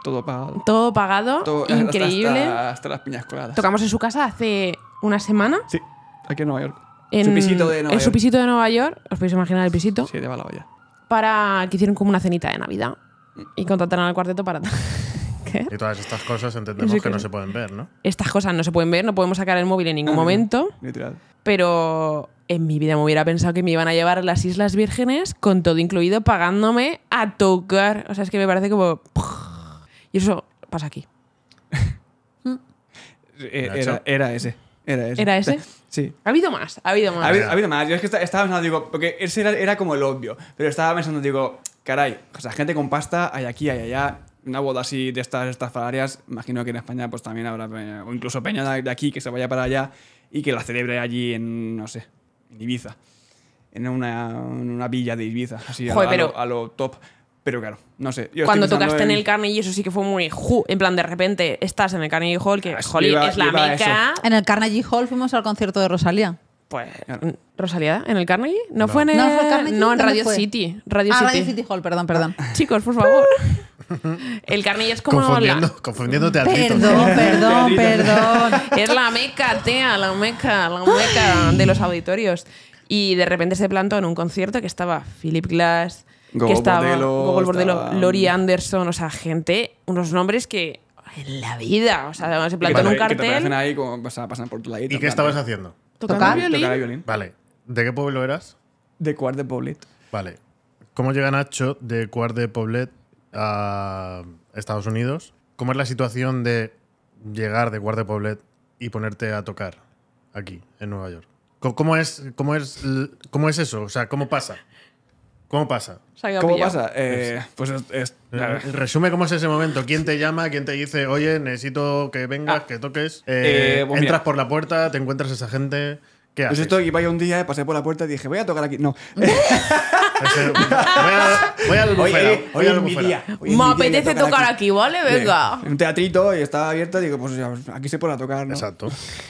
Todo pagado. Todo pagado. increíble. Hasta, las piñas coladas. Tocamos en su casa hace una semana. Sí, aquí en Nueva York. En su pisito de Nueva en York. su pisito de Nueva York. Os podéis imaginar el pisito. Sí, de la olla. Para que hicieron como una cenita de Navidad. Y contrataron al cuarteto para... ¿Qué? Y todas estas cosas entendemos que, que no se pueden ver, ¿no? Estas cosas no se pueden ver, no podemos sacar el móvil en ningún momento. Literal pero en mi vida me hubiera pensado que me iban a llevar a las Islas Vírgenes con todo incluido, pagándome a tocar. O sea, es que me parece como... Y eso pasa aquí. Mm. Eh, era, era ese. Era ese. Sí. Ha habido más, ha habido más. Ha habido, más. Yo es que estaba pensando, digo, porque ese era, como el obvio, pero estaba pensando, digo, caray, o sea, gente con pasta hay aquí, hay allá. Una boda así de estas falarias. imagino que en España pues también habrá, o incluso peña de aquí que se vaya para allá y que la celebre allí en, no sé, en Ibiza, en una, una villa de Ibiza, así a, lo, top. Pero claro, no sé. Cuando tocaste en... el Carnegie, eso sí que fue muy... en plan, de repente estás en el Carnegie Hall, que ah, es la meca. En el Carnegie Hall fuimos al concierto de Rosalía. Pues, ¿Rosalía? ¿En el Carnegie? ¿No, fue en el... No, en Radio City. ah, City. Radio City Hall, perdón, perdón. Chicos, por favor. El carnillo es como Confundiendo, la... confundiendo Perdón, perdón, perdón. Es la meca, Tea, la meca, la meca de los auditorios. Y de repente se plantó en un concierto que estaba Philip Glass, que estaba Bordelo, Lori Anderson, o sea, gente, unos nombres que en la vida, o sea, se plantó en un cartel. ahí como, por tu ¿Y qué estabas haciendo? ¿Tocar? violín. violín. Vale. ¿De qué pueblo eras? De Cuart de Poblet. Vale. ¿Cómo llega Nacho de Cuart de Poblet a Estados Unidos. ¿Cómo es la situación de llegar de Guardia Poblet y ponerte a tocar aquí, en Nueva York? ¿Cómo es, es, cómo es eso? O sea, ¿cómo pasa? ¿Cómo pasa? ¿Cómo pasa? Eh, pues Resume cómo es ese momento. ¿Quién te llama? ¿Quién te dice, oye, necesito que vengas, ah. que toques? Eh, eh, pues entras por la puerta, te encuentras a esa gente. Yo pues estoy un día, pasé por la puerta y dije, voy a tocar aquí. No. voy al museo Me apetece tocar aquí, ¿vale? Venga. Un teatrito y estaba abierto digo, pues aquí se puede tocar, Exacto.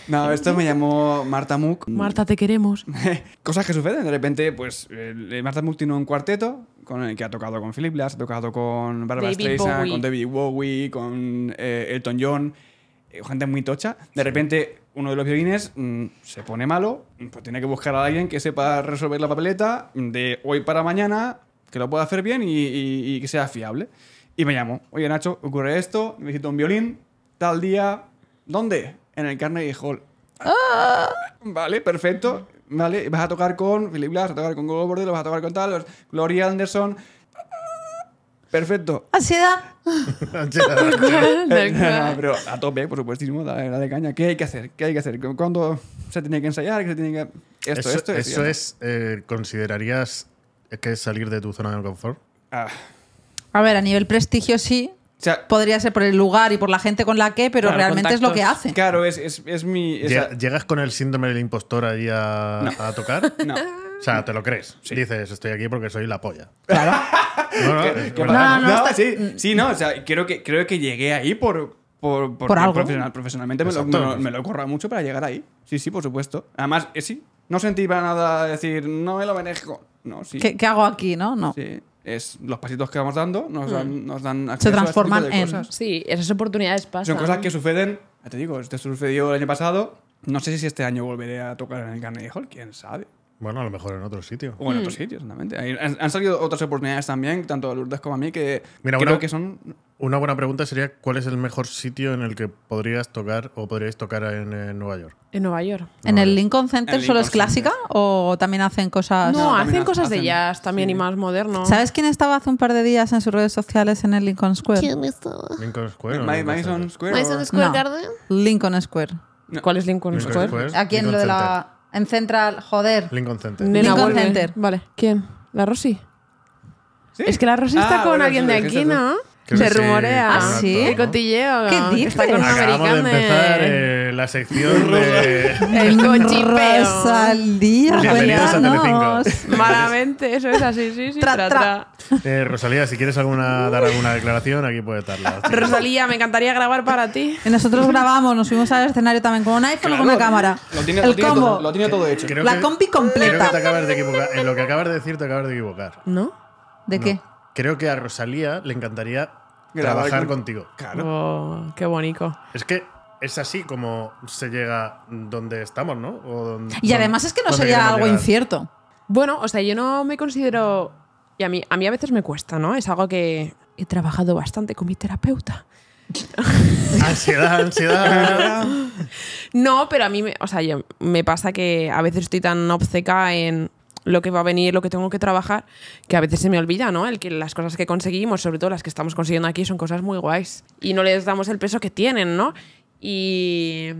No, esto me llamó Marta Mook. Marta, te queremos. Cosas que suceden. De repente, pues eh, Marta Mook tiene un cuarteto con el que ha tocado con Philip Glass, ha tocado con Barbara Streisand, con David Bowie, con eh, Elton John eh, gente muy tocha. De repente uno de los violines mm, se pone malo, mm, pues tiene que buscar a alguien que sepa resolver la papeleta mm, de hoy para mañana, que lo pueda hacer bien y, que sea fiable. Y me llamo oye Nacho, ocurre esto, necesito un violín, tal día, ¿dónde? En el Carnegie Hall. ¡Ah! Vale, perfecto. Vale, vas a tocar con Philip Glass, vas a tocar con Gogo Bordel, vas a tocar con tal, Gloria Anderson, Perfecto. Ansiedad. pero a tope, por supuestísimo, la, de caña. ¿Qué hay que hacer? ¿Qué hay que hacer? ¿Cuándo se tiene que ensayar? ¿Qué se tiene que... Esto, eso, esto. Eso es, eh, ¿considerarías que es salir de tu zona de confort? Ah. A ver, a nivel prestigio sí. Podría ser por el lugar y por la gente con la que, pero realmente es lo que hace. Claro, es, es, mi... ¿Llegas con el síndrome del impostor ahí a, a tocar? no. O sea, te lo crees. Dices, estoy aquí porque soy la polla. Claro. no, no, no, sí, mm. sí, no. O sea, creo que, creo que llegué ahí por, por, por, algo. Profesional, profesionalmente me lo, me, he currado mucho para llegar ahí. Sí, sí, por supuesto. Además, eh, sí, no sentí para nada decir, no me lo merezco. No, sí. ¿Qué, hago aquí, no? No. Sí. Es los pasitos que vamos dando nos mm. dan, nos dan acceso Se este transforman a en. Sí, esas oportunidades pasan. Son cosas que suceden, ya te digo, esto sucedió el año pasado. No sé si este año volveré a tocar en el Carnegie Hall, quién sabe. Bueno, a lo mejor en otro sitio. O en otros mm. sitios, exactamente. Han, salido otras oportunidades también, tanto a Lourdes como a mí, que creo una, que son. Una buena pregunta sería: ¿cuál es el mejor sitio en el que podrías tocar o podríais tocar en, Nueva York? En Nueva York. ¿En el Lincoln Center solo es clásica o también hacen cosas.? No, hacen cosas de jazz también y más moderno. ¿Sabes quién estaba hace un par de días en sus redes sociales en el Lincoln Square? ¿Quién estaba? Lincoln Square. Square. Square Garden. Lincoln Square. ¿Cuál es Lincoln, Square? Aquí en lo de la. En Central, joder. Lincoln Center. Lincoln Center. Vale. ¿Quién? ¿La Rosy? ¿Sí? Es que la Rosy está ah, con alguien de aquí, ¿no? Se rumorea. Ah, sí. El cotilleo. ¿Qué dices? Está con Acabamos de empezar eh, la sección de. El Rosalía. Bienvenidos a Malamente, eso es así, sí, sí. trata eh, Rosalía, si quieres alguna, dar alguna declaración, aquí puede darla Rosalía, me encantaría grabar para ti. Nosotros grabamos, nos fuimos al escenario también con un iPhone o con una cámara. Lo tiene, el combo. todo, lo tiene todo hecho. la compi completa. Creo que te acabas de equivocar. En lo que acabas de decir, te acabas de equivocar. ¿No? ¿De qué? Creo que a Rosalía le encantaría trabajar contigo. Claro. qué bonito. Es que es así como se llega donde estamos, ¿no? y además es que no sería algo incierto. Bueno, o sea, yo no me considero. Y a mí, a mí a veces me cuesta, ¿no? Es algo que he trabajado bastante con mi terapeuta. ansiedad, ansiedad. no, pero a mí, me, o sea, yo, me pasa que a veces estoy tan obceca en lo que va a venir, lo que tengo que trabajar, que a veces se me olvida, ¿no? El que las cosas que conseguimos, sobre todo las que estamos consiguiendo aquí, son cosas muy guays. Y no les damos el peso que tienen, ¿no? Y,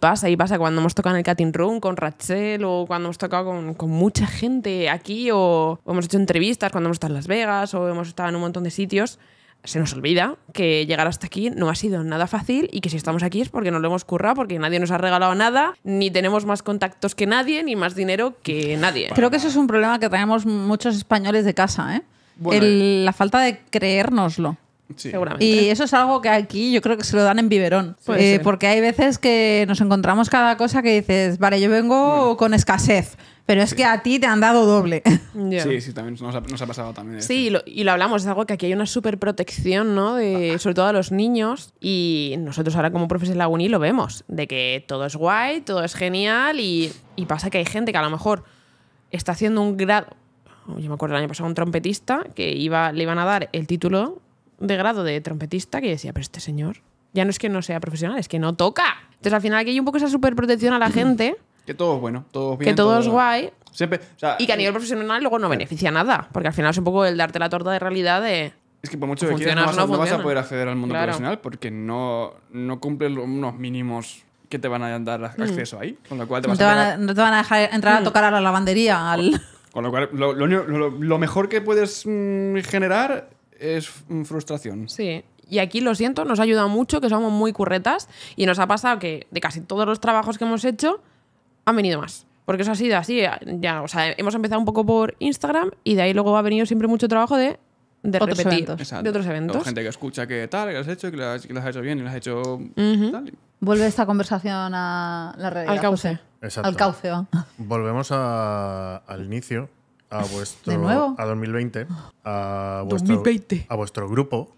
pasa, y pasa cuando hemos tocado en el Cutting Room con Rachel o cuando hemos tocado con, mucha gente aquí o hemos hecho entrevistas cuando hemos estado en Las Vegas o hemos estado en un montón de sitios se nos olvida que llegar hasta aquí no ha sido nada fácil y que si estamos aquí es porque no lo hemos currado, porque nadie nos ha regalado nada, ni tenemos más contactos que nadie, ni más dinero que nadie. Creo que eso es un problema que tenemos muchos españoles de casa, ¿eh? eh. la falta de creérnoslo. Y eso es algo que aquí yo creo que se lo dan en biberón. Eh, porque hay veces que nos encontramos cada cosa que dices, vale, yo vengo con escasez. Pero es que a ti te han dado doble. Sí, sí, también nos ha, pasado también. Sí, este. y lo, hablamos, es algo que aquí hay una protección ¿no? Ah. sobre todo a los niños. Y nosotros ahora como profes de la uni lo vemos, de que todo es guay, todo es genial y, pasa que hay gente que a lo mejor está haciendo un grado... Yo me acuerdo el año pasado un trompetista que iba, le iban a dar el título de grado de trompetista que decía, pero este señor ya no es que no sea profesional, es que no toca. Entonces al final aquí hay un poco esa superprotección a la gente. Que todo es bueno, todo Que todo, es guay. y que a eh, nivel profesional luego no beneficia nada, porque al final es un poco el darte la torta de realidad de... Es que por mucho que quieras no, vas, a poder acceder al mundo profesional porque no, no cumple unos mínimos que te van a dar mm. acceso ahí, con lo cual te vas no, te van a, te van a dejar entrar a mm. tocar a la lavandería, al... Con lo cual, lo, mejor que puedes mm, generar es mm, frustración. Sí. Y aquí, lo siento, nos ha ayudado mucho, que somos muy curretas y nos ha pasado que de casi todos los trabajos que hemos hecho han venido más. Porque eso ha sido así, eh, ya, o sea, hemos empezado un poco por Instagram y de ahí luego ha venido siempre mucho trabajo de de otros repetir eventos. de otros eventos. gente que escucha que tal, que has hecho, que has hecho bien, y las has hecho tal. Vuelve esta conversación a la realidad. Al cauce. Al cauce. Volvemos al inicio a vuestro a 2020 a vuestro a vuestro grupo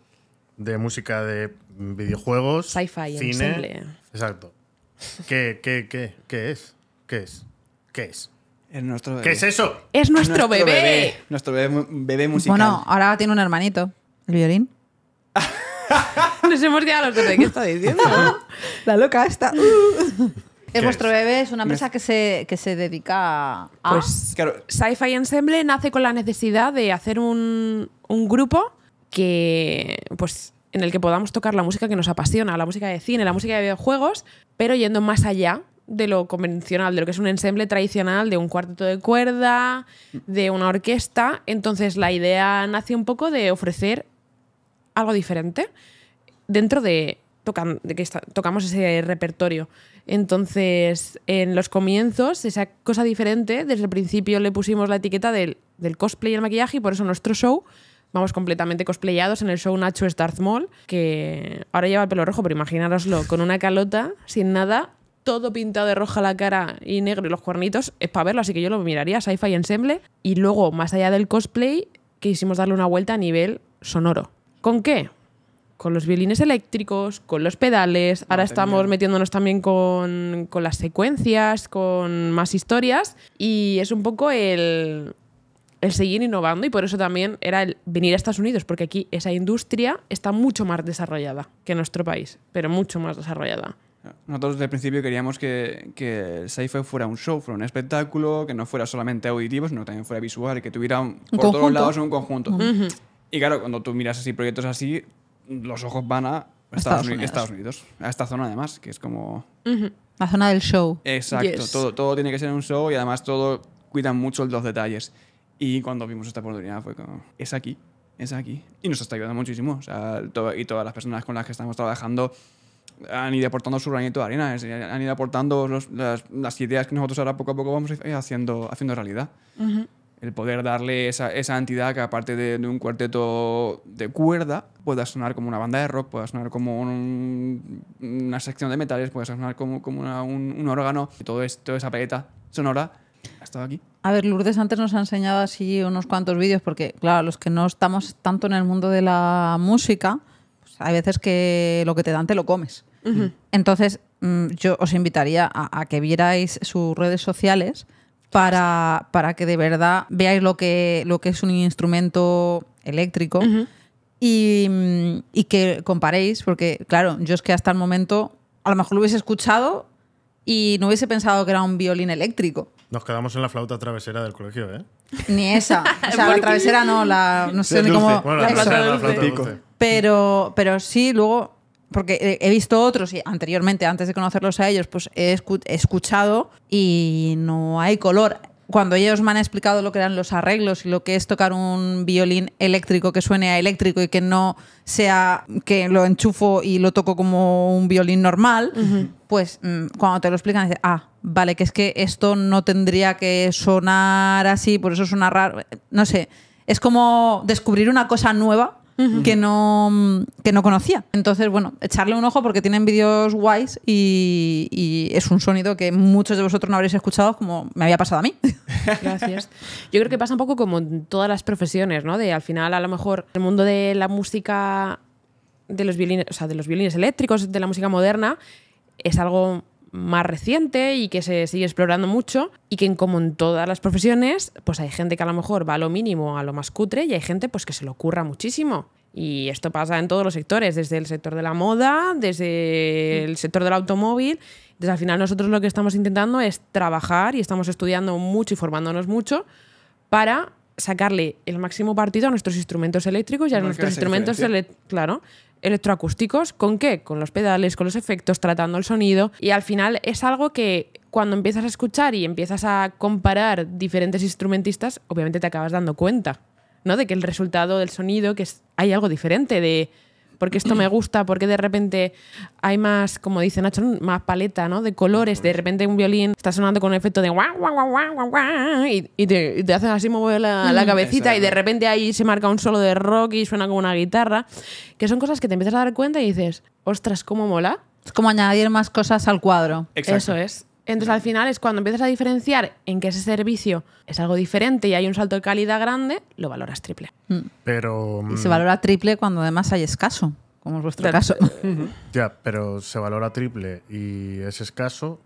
de música de videojuegos, sci-fi, cine. Exacto. ¿Qué, qué, qué, qué es? ¿Qué es? ¿Qué es? Es nuestro ¿Qué es eso? Es nuestro, bebé. Nuestro bebé, musical. Bueno, ahora tiene un hermanito, el violín. Nos hemos quedado los dos. ¿eh? ¿Qué está diciendo? La loca está. Es vuestro bebé, es una empresa que se, se dedica a... Pues, claro. Sci-Fi Ensemble nace con la necesidad de hacer un, grupo que, pues, en el que podamos tocar la música que nos apasiona, la música de cine, la música de videojuegos, pero yendo más allá de lo convencional, de lo que es un ensemble tradicional, de un cuarteto de cuerda, de una orquesta. Entonces la idea nace un poco de ofrecer algo diferente dentro de, de que tocamos ese repertorio. Entonces, en los comienzos, esa cosa diferente, desde el principio le pusimos la etiqueta del, cosplay y el maquillaje y por eso nuestro show vamos completamente cosplayados en el show Nacho Starth Mall, que ahora lleva el pelo rojo, pero imaginaroslo, con una calota, sin nada, todo pintado de roja la cara y negro los cuernitos, es para verlo, así que yo lo miraría, Sci-Fi Ensemble. Y luego, más allá del cosplay, quisimos darle una vuelta a nivel sonoro. ¿Con qué? con los violines eléctricos, con los pedales, ahora estamos metiéndonos también con, con, las secuencias, con más historias y es un poco el, el seguir innovando y por eso también era el venir a Estados Unidos, porque aquí esa industria está mucho más desarrollada que nuestro país, pero mucho más desarrollada. Nosotros desde el principio queríamos que, que el sci fuera un show, fuera un espectáculo, que no fuera solamente auditivo, sino también fuera visual, que tuviera por todos lados un conjunto. Y claro, cuando tú miras así proyectos así, los ojos van a Estados, Unidos. A esta zona, además, que es como. La zona del show. Exacto. Todo, todo tiene que ser un show y además todo cuidan mucho los detalles. Y cuando vimos esta oportunidad fue como. Es aquí. Es aquí. Y nos está ayudando muchísimo. O sea, y todas las personas con las que estamos trabajando han ido aportando su granito de arena, han ido aportando las, ideas que nosotros ahora poco a poco vamos eh, haciendo, haciendo realidad el poder darle esa, entidad que aparte de, un cuarteto de cuerda pueda sonar como una banda de rock, pueda sonar como una sección de metales, pueda sonar como, como un, órgano, y todo esto, esa paleta sonora ha estado aquí. A ver, Lourdes antes nos ha enseñado así unos cuantos vídeos, porque claro, los que no estamos tanto en el mundo de la música, pues hay veces que lo que te dan te lo comes. Entonces, mm, yo os invitaría a que vierais sus redes sociales para, para que de verdad veáis lo que, lo que es un instrumento eléctrico. y, que comparéis, porque claro, yo es que hasta el momento a lo mejor lo hubiese escuchado y no hubiese pensado que era un violín eléctrico. Nos quedamos en la flauta travesera del colegio, ¿eh? Ni esa. O sea, la travesera no, la. No sé ni cómo. la, Pero, pero sí, luego porque he visto otros y anteriormente, antes de conocerlos a ellos, pues he escuchado y no hay color. Cuando ellos me han explicado lo que eran los arreglos y lo que es tocar un violín eléctrico que suene a eléctrico y que no sea que lo enchufo y lo toco como un violín normal, pues mm, cuando te lo explican, dices, ah, vale, que es que esto no tendría que sonar así, por eso suena raro. No sé, es como descubrir una cosa nueva que, no, no conocía. Entonces, bueno, echarle un ojo porque tienen vídeos guays y, y, es un sonido que muchos de vosotros no habréis escuchado como me había pasado a mí. Gracias. Yo creo que pasa un poco como en todas las profesiones, ¿no? De al final, a lo mejor, el mundo de la música de los violines, o sea, de los violines eléctricos, de la música moderna, es algo más reciente y que se sigue explorando mucho y que como en todas las profesiones, pues hay gente que a lo mejor va a lo mínimo, a lo más cutre y hay gente pues que se lo curra muchísimo. Y esto pasa en todos los sectores, desde el sector de la moda, desde el sector del automóvil. desde al final nosotros lo que estamos intentando es trabajar y estamos estudiando mucho y formándonos mucho para sacarle el máximo partido a nuestros instrumentos eléctricos y a nuestros instrumentos, claro, electroacústicos. ¿Con qué? Con los pedales, con los efectos, tratando el sonido. Y al final es algo que cuando empiezas a escuchar y empiezas a comparar diferentes instrumentistas, obviamente te acabas dando cuenta, ¿no? De que el resultado del sonido, que es, hay algo diferente, de porque esto me gusta, porque de repente hay más, como dice Nacho, más paleta ¿no? de colores, de repente un violín está sonando con el efecto de guau, guau, guau, guau, guau, y, y, te, hacen así mover la, mm. cabecita y de repente ahí se marca un solo de rock y suena como una guitarra, que son cosas que te empiezas a dar cuenta y dices, ostras, cómo mola. Es como añadir más cosas al cuadro. Eso es. Entonces al final es cuando empiezas a diferenciar en que ese servicio es algo diferente y hay un salto de calidad grande, lo valoras triple. Mm. Pero... Y se mm, valora triple cuando además hay escaso, como es vuestro caso. ya, pero se valora triple y es escaso,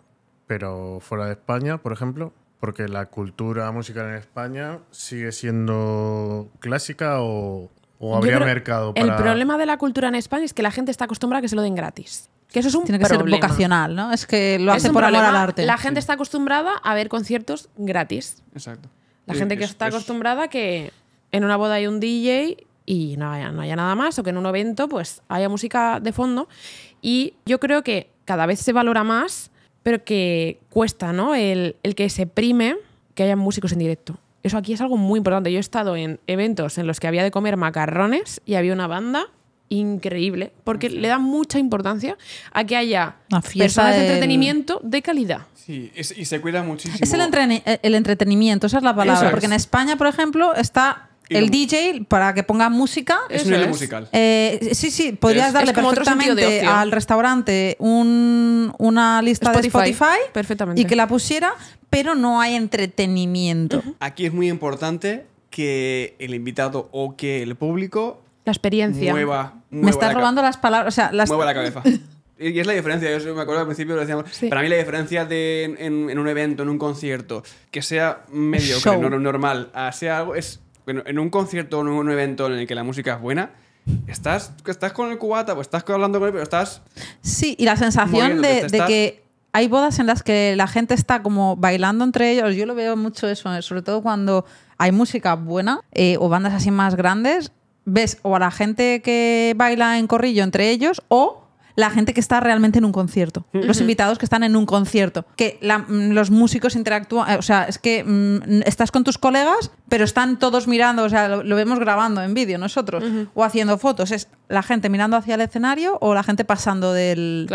pero fuera de España, por ejemplo, porque la cultura musical en España sigue siendo clásica o, o habría mercado para... El problema de la cultura en España es que la gente está acostumbrada a que se lo den gratis. Que eso es un Tiene que ser vocacional, ¿no? Es que lo hace por amor al arte. La gente está acostumbrada a ver conciertos gratis. Exacto. La gente que está acostumbrada a que en una boda hay un DJ y no haya, no haya nada más, o que en un evento pues haya música de fondo. Y yo creo que cada vez se valora más, pero que cuesta, ¿no? El, el que se prime que haya músicos en directo. Eso aquí es algo muy importante. Yo he estado en eventos en los que había de comer macarrones y había una banda increíble, porque le da mucha importancia a que haya personas de entretenimiento de calidad. Sí, y se cuida muchísimo. Es el, eh, entretenimiento, esa es la palabra, porque en España, por ejemplo, está el DJ para que ponga música. Es un musical. Eh, sí, sí, podrías darle perfectamente al restaurante una lista de Spotify y que la pusiera, pero no hay entretenimiento. Aquí es muy importante que el invitado o que el público la experiencia. Mueva, Me estás robando las palabras. O sea, Mueva la cabeza. Y es la diferencia, yo me acuerdo al principio lo decíamos. Para mí la diferencia de en, un evento, en un concierto, que sea medio, normal, sea algo, es, bueno, en un concierto o en un evento en el que la música es buena, estás, estás con el cubata, pues estás hablando con él, pero estás... Sí, y la sensación de, que hay bodas en las que la gente está como bailando entre ellos, yo lo veo mucho eso, sobre todo cuando hay música buena eh, o bandas así más grandes ves o a la gente que baila en corrillo entre ellos o la gente que está realmente en un concierto, los invitados que están en un concierto, que mm, los músicos interactúan, eh, o sea, es que mm, estás con tus colegas, pero están todos mirando, o sea, lo, vemos grabando en vídeo nosotros, o haciendo fotos, es la gente mirando hacia el escenario o la gente pasando del,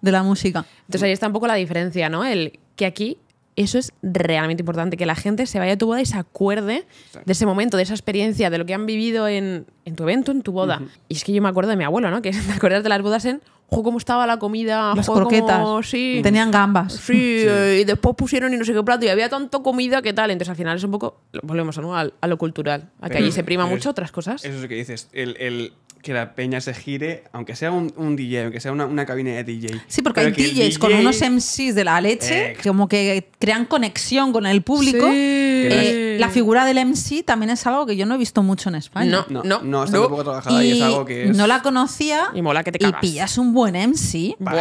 de la música. Entonces ahí está un poco la diferencia, ¿no? El que aquí eso es realmente importante, que la gente se vaya a tu boda y se acuerde de ese momento, de esa experiencia, de lo que han vivido en en tu evento, en tu boda. Y es que yo me acuerdo de mi abuelo, ¿no? Que me acuerdas de las bodas en cómo estaba la comida. Las croquetas. Mm. Tenían gambas. Sí, eh, y después pusieron y no sé qué plato. Y había tanto comida que tal. Entonces, al final es un poco... Volvemos a, lo cultural. A que allí se prima mucho otras cosas. Eso es lo que dices. El, que la peña se gire, aunque sea un, DJ, aunque sea una, cabina de DJ. Sí, porque hay DJs con unos MCs de la leche como que crean conexión con el público. Eh, la figura del MC también es algo que yo no he visto mucho en España. no, no. no no, está muy poco trabajada y, es algo que es... No la conocía. Y mola que te Y pillas un buen MC. Buah,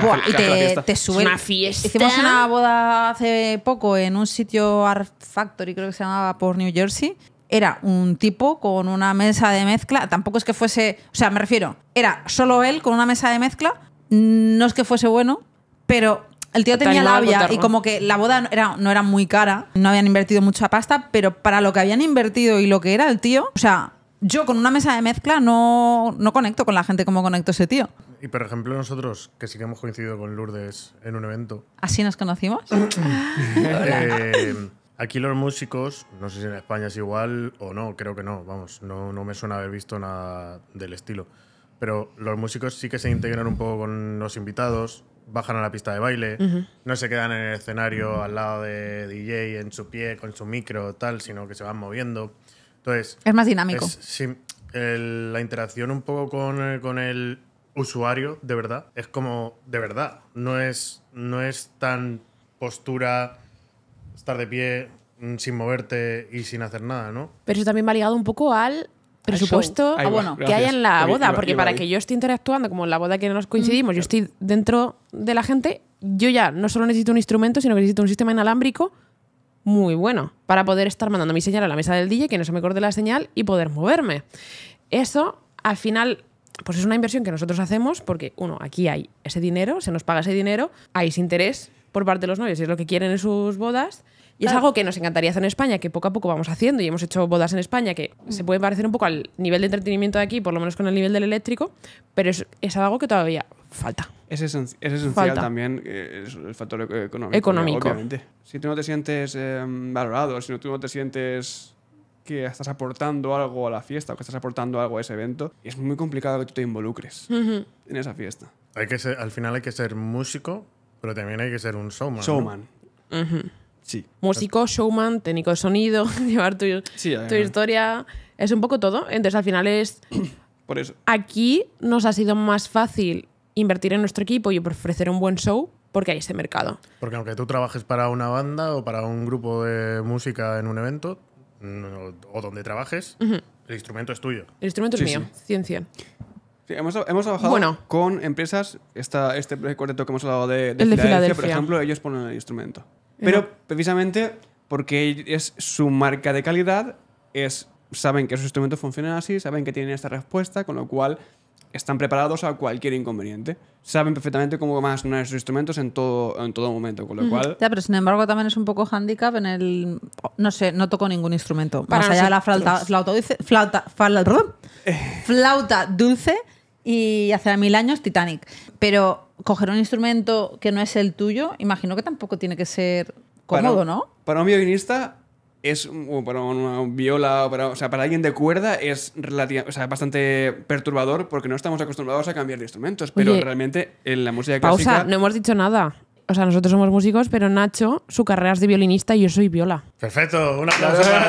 buah, y te, Una fiesta. Hicimos una boda hace poco en un sitio Art Factory, creo que se llamaba, por New Jersey. Era un tipo con una mesa de mezcla. Tampoco es que fuese. O sea, me refiero. Era solo él con una mesa de mezcla. No es que fuese bueno, pero el tío tenía labia y como que la boda era, no era muy cara, no habían invertido mucha pasta, pero para lo que habían invertido y lo que era el tío, o sea, yo con una mesa de mezcla no, conecto con la gente como conecto ese tío. Y por ejemplo, nosotros, que sí que hemos coincidido con Lourdes en un evento. ¿Así nos conocimos? Eh, aquí los músicos, no sé si en España es igual o no, creo que no, vamos, no, me suena haber visto nada del estilo. Pero los músicos sí que se integran un poco con los invitados, bajan a la pista de baile, no se quedan en el escenario al lado de DJ en su pie, con su micro, tal, sino que se van moviendo. Entonces, es más dinámico. sí, la interacción un poco eh, con, el usuario, de verdad, es como de verdad. No es, no es tan postura, estar de pie mm, sin moverte y sin hacer nada, ¿no? Pero eso también va ligado un poco al presupuesto ah, bueno, que hay en la boda, porque para que yo esté interactuando, como en la boda que nos coincidimos, yo estoy dentro de la gente, yo ya no solo necesito un instrumento, sino que necesito un sistema inalámbrico muy bueno para poder estar mandando mi señal a la mesa del DJ, que no se me corte la señal y poder moverme. Eso, al final, pues es una inversión que nosotros hacemos porque, uno, aquí hay ese dinero, se nos paga ese dinero, hay ese interés por parte de los novios, y es lo que quieren en sus bodas. Y es algo que nos encantaría hacer en España, que poco a poco vamos haciendo y hemos hecho bodas en España que mm. se puede parecer un poco al nivel de entretenimiento de aquí, por lo menos con el nivel del eléctrico, pero es algo que todavía falta. Es, esencial, también eh, el factor económico. Obviamente. Si tú no te sientes em, valorado, si tú no te sientes que estás aportando algo a la fiesta o que estás aportando algo a ese evento, es muy complicado que tú te involucres en esa fiesta. Hay que al final hay que ser músico, pero también hay que ser un showman. Showman. Sí. Músico, showman, técnico de sonido, llevar tu, tu historia. Es un poco todo. Entonces al final es... Por eso. Aquí nos ha sido más fácil invertir en nuestro equipo y ofrecer un buen show porque hay ese mercado. Porque aunque tú trabajes para una banda o para un grupo de música en un evento mm, o donde trabajes, el instrumento es tuyo. El instrumento es mío, ciencia 100%. hemos, trabajado con empresas, este cuarteto que hemos hablado de, el de Filadelfia, por ejemplo, ellos ponen el instrumento. Pero precisamente porque es su marca de calidad, es, saben que sus instrumentos funcionan así, saben que tienen esta respuesta, con lo cual están preparados a cualquier inconveniente. Saben perfectamente cómo ganar sus instrumentos en todo, en todo momento, con lo cual... Ya, pero sin embargo también es un poco handicap en el... No sé, no toco ningún instrumento. más allá de la flauta, flauta dulce... Flauta, eh. flauta, dulce y hace mil años Titanic. Pero coger un instrumento que no es el tuyo, imagino que tampoco tiene que ser cómodo, ¿no? Para un violinista es para una viola o para, o sea, para alguien de cuerda es bastante perturbador porque no estamos acostumbrados a cambiar de instrumentos, pero realmente en la música pausa, no hemos dicho nada. O sea, nosotros somos músicos, pero Nacho, su carrera es de violinista y yo soy viola. Perfecto, un aplauso para...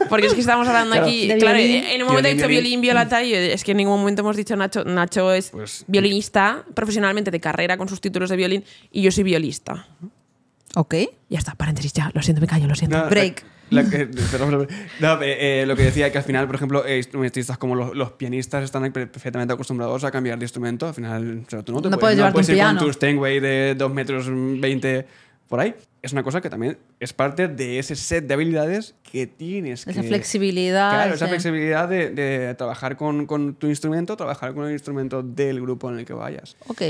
porque es que estamos hablando aquí. Claro, en un momento he dicho violín, viola, Y es que en ningún momento hemos dicho Nacho. Nacho es pues violinista profesionalmente de carrera con sus títulos de violín y yo soy violista. Ok. Ya está, paréntesis, ya. Lo siento, me callo, lo siento. Break. lo que decía que al final, por ejemplo, eh, instrumentistas como los, pianistas están perfectamente acostumbrados a cambiar de instrumento. Al final, tú no puedes, llevar no puedes ir piano. con tu Steinway de 2 metros 20 por ahí. Es una cosa que también es parte de ese set de habilidades que tienes. Esa flexibilidad. Claro, esa flexibilidad de, trabajar con, con tu instrumento, trabajar con el instrumento del grupo en el que vayas. Ok.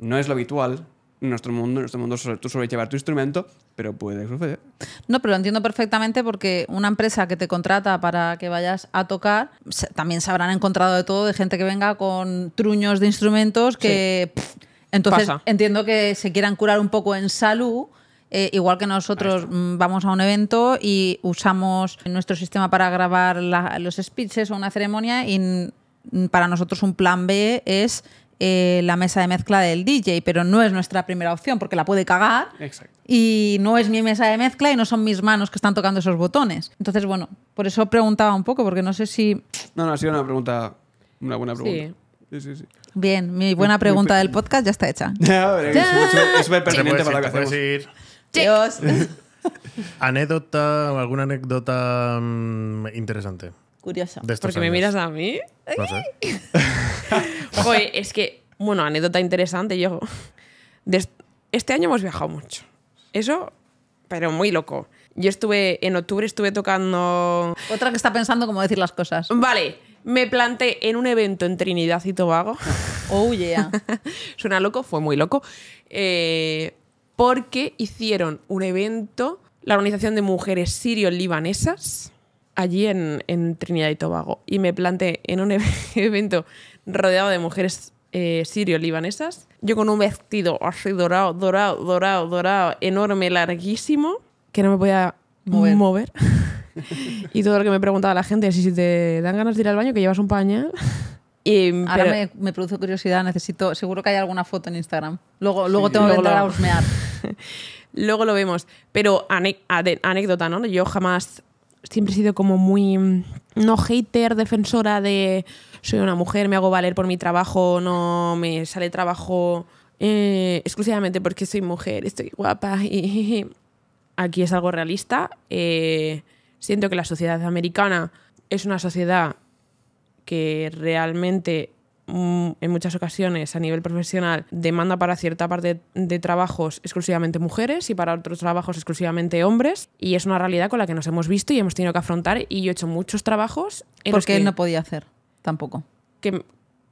No es lo habitual, nuestro mundo, nuestro mundo sobre, tú sobre llevar tu instrumento, pero puede suceder. No, pero lo entiendo perfectamente porque una empresa que te contrata para que vayas a tocar, también se habrán encontrado de todo, de gente que venga con truños de instrumentos que... entonces entiendo que se quieran curar un poco en salud. Eh, igual que nosotros mm, vamos a un evento y usamos nuestro sistema para grabar los speeches o una ceremonia y para nosotros un plan B es eh, la mesa de mezcla del DJ, pero no es nuestra primera opción porque la puede cagar. Y no es mi mesa de mezcla y no son mis manos que están tocando esos botones. Entonces, bueno, por eso preguntaba un poco, porque no sé si. No, no, ha sido una pregunta. Una buena pregunta. Bien, mi buena pregunta del podcast ya está hecha. es súper pertinente para lo que hacemos. Dios. anécdota, alguna anécdota mm, interesante. Curioso. ¿Por Porque me miras a mí. No es que, bueno, anécdota interesante. Yo, este año hemos viajado mucho. Eso, pero muy loco. Yo estuve, en octubre estuve tocando... Otra que está pensando cómo decir las cosas. Vale, me planté en un evento en Trinidad y Tobago. Oh, yeah. Suena loco, fue muy loco. Eh, porque hicieron un evento, la organización de mujeres sirio-libanesas allí en, Trinidad y Tobago y me planté en un evento rodeado de mujeres eh, sirio-libanesas, yo con un vestido así dorado, dorado, dorado, dorado, enorme, larguísimo, que no me podía mover. y todo lo que me preguntaba la gente, si te dan ganas de ir al baño, que llevas un pañal. Y, Ahora me, produce curiosidad, necesito, seguro que hay alguna foto en Instagram. Luego, luego tengo que entrar a husmear. luego lo vemos. Pero anécdota, ¿no? Yo jamás siempre he sido como muy mm, no hater, defensora de soy una mujer, me hago valer por mi trabajo, no me sale trabajo eh, exclusivamente porque soy mujer, estoy guapa. Y aquí es algo realista. Eh, siento que la sociedad americana es una sociedad que realmente Mm, en muchas ocasiones a nivel profesional demanda para cierta parte de trabajos exclusivamente mujeres y para otros trabajos exclusivamente hombres y es una realidad con la que nos hemos visto y hemos tenido que afrontar y yo he hecho muchos trabajos en porque él no podía hacer tampoco que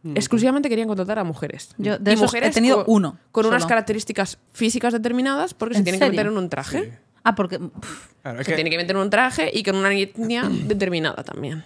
mm, exclusivamente querían contratar a mujeres. Yo de he tenido uno. Con unas características físicas determinadas porque se tienen que meter en un traje. Ah, porque que... tienen que meter en un traje y con una etnia determinada también.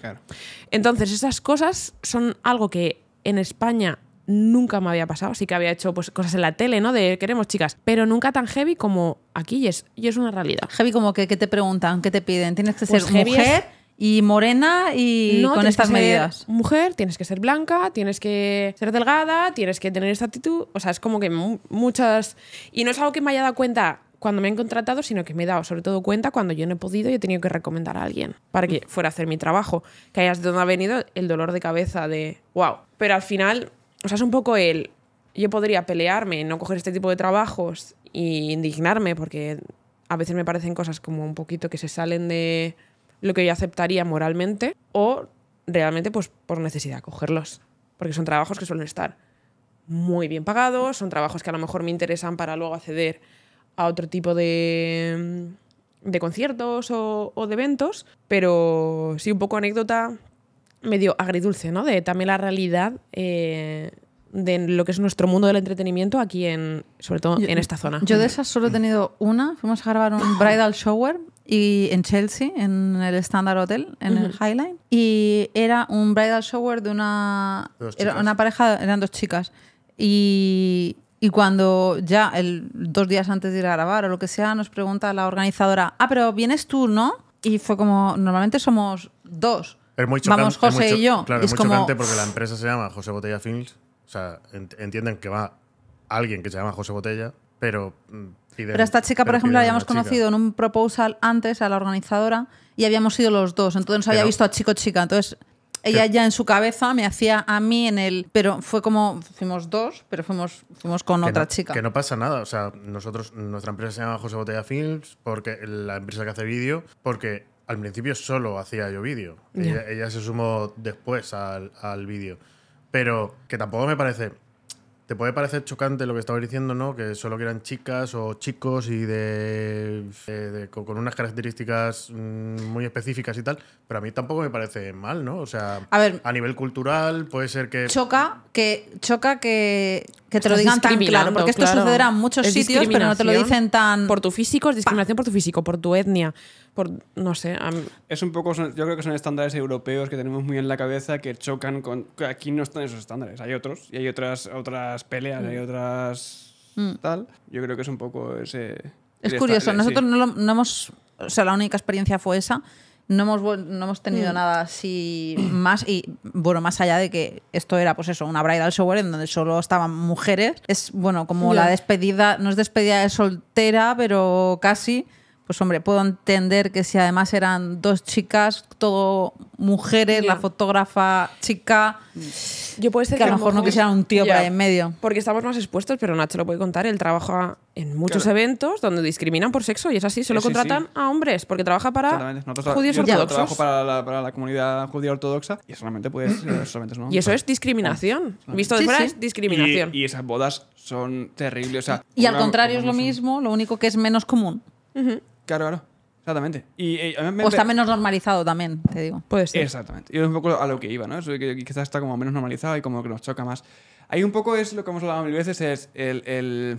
Entonces, esas cosas son algo que en España nunca me había pasado. Sí que había hecho pues, cosas en la tele, ¿no? De queremos chicas, pero nunca tan heavy como aquí y es, una realidad. Heavy como que, te preguntan? que te piden? Tienes que pues ser mujer y morena y con estas medidas. Mujer, tienes que ser blanca, tienes que ser delgada, tienes que tener esta actitud. O sea, es como que muchas... Y no es algo que me haya dado cuenta cuando me han contratado, sino que me he dado sobre todo cuenta cuando yo no he podido y he tenido que recomendar a alguien para que fuera a hacer mi trabajo. Que hayas de dónde ha venido el dolor de cabeza de wow. Pero al final, o sea, es un poco el. Yo podría pelearme, no coger este tipo de trabajos e indignarme porque a veces me parecen cosas como un poquito que se salen de lo que yo aceptaría moralmente o realmente pues por necesidad cogerlos, porque son trabajos que suelen estar muy bien pagados, son trabajos que a lo mejor me interesan para luego acceder a otro tipo de, conciertos o, de eventos, pero sí un poco anécdota medio agridulce, ¿no? De también la realidad eh, de lo que es nuestro mundo del entretenimiento aquí en, sobre todo en esta zona. Yo de esas solo he tenido una, fuimos a grabar un bridal shower y en Chelsea, en el Standard Hotel, en el Highline, y era un bridal shower de una, una pareja, eran dos chicas, y y cuando ya el, dos días antes de ir a grabar o lo que sea, nos pregunta la organizadora, ah, pero vienes tú, ¿no? Y fue como, normalmente somos dos. Es muy chocante, Vamos José y yo. Claro, es, muy chocante porque la empresa se llama José Botella Films. O sea, entienden que va alguien que se llama José Botella, pero mm, Pero esta chica, por ejemplo, la habíamos conocido en un proposal antes a la organizadora y habíamos sido los dos. Entonces había visto a chico chica. Entonces ella ya en su cabeza me hacía a mí en el. Pero fue como. Fuimos dos, pero fuimos, fuimos con otra chica. Que no pasa nada. O sea, nosotros, nuestra empresa se llama José Botella Films, porque la empresa que hace vídeo, porque al principio solo hacía yo vídeo. Ella, se sumó después al, al vídeo. Pero que tampoco me parece te puede parecer chocante lo que estaba diciendo, ¿no? Que solo que eran chicas o chicos y de, eh, con unas características mm, muy específicas y tal, pero a mí tampoco me parece mal, ¿no? O sea, a, nivel cultural puede ser que choca que choca que, te lo digan tan claro, porque esto sucederá en muchos sitios, pero no te lo dicen tan por tu físico, es discriminación por tu físico, por tu etnia, no sé. Es un poco, yo creo que son estándares europeos que tenemos muy en la cabeza que chocan con... Aquí no están esos estándares, hay otros, y hay otras, otras peleas, hay mm. otras... Mm. Tal. Yo creo que es un poco ese... Es curioso, nosotros no, no hemos... O sea, la única experiencia fue esa no hemos, no hemos tenido mm. nada así más. Y bueno, más allá de que esto era, pues eso, una bridal shower en donde solo estaban mujeres. Es bueno, como la despedida, no es despedida de soltera, pero casi pues hombre, puedo entender que si además eran dos chicas, todo mujeres, la fotógrafa chica, yo puede ser que, a lo mejor no quisiera un tío para ahí en medio. Porque estamos más expuestos, pero Nacho lo puede contar, él trabaja en muchos eventos donde discriminan por sexo y es así, solo contratan a hombres porque trabaja para judíos ortodoxos. trabajo para la, para comunidad judía ortodoxa y solamente puedes solamente Y eso es discriminación. Visto de fuera es discriminación. Y, esas bodas son terribles. y al contrario es lo mismo, lo único que es menos común. Claro, claro. Exactamente. Y, eh, o está menos normalizado también, te digo. Puede ser. Exactamente. Y es un poco a lo que iba, ¿no? Eso que quizás está como menos normalizado y como que nos choca más. Ahí un poco es lo que hemos hablado mil veces, es el,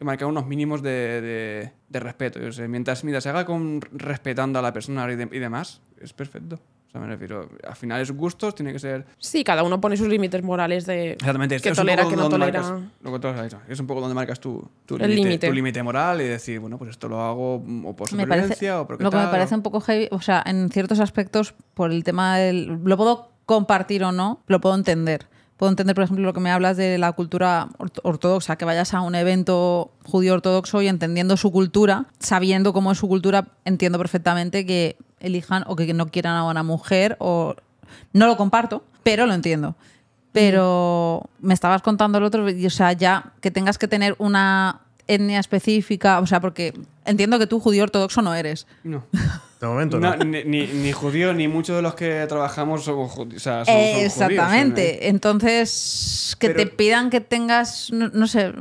marcar unos mínimos de, respeto. Yo mientras, mira se haga con, respetando a la persona y demás, es perfecto. O sea, me refiero, al final es gustos, tiene que ser... Sí, cada uno pone sus límites morales de Exactamente, que tolera, que no tolera. lo que es un poco donde marcas tu, El límite, tu límite moral y decir, bueno, pues esto lo hago mm, o por su o porque Lo que me parece un poco heavy, o sea, en ciertos aspectos, por el tema del... Lo puedo compartir o no, lo puedo entender. Puedo entender, por ejemplo, lo que me hablas de la cultura ortodoxa, que vayas a un evento judío ortodoxo y entendiendo su cultura, sabiendo cómo es su cultura, entiendo perfectamente que elijan o que no quieran a una mujer o no lo comparto, pero lo entiendo. Pero mm. me estabas contando el otro, y, o sea, ya que tengas que tener una etnia específica, o sea, porque entiendo que tú judío ortodoxo no eres. No. De momento no. ni, judío, ni muchos de los que trabajamos somos, judíos. ¿eh? Exactamente. Entonces, que te pidan que tengas, no, sé.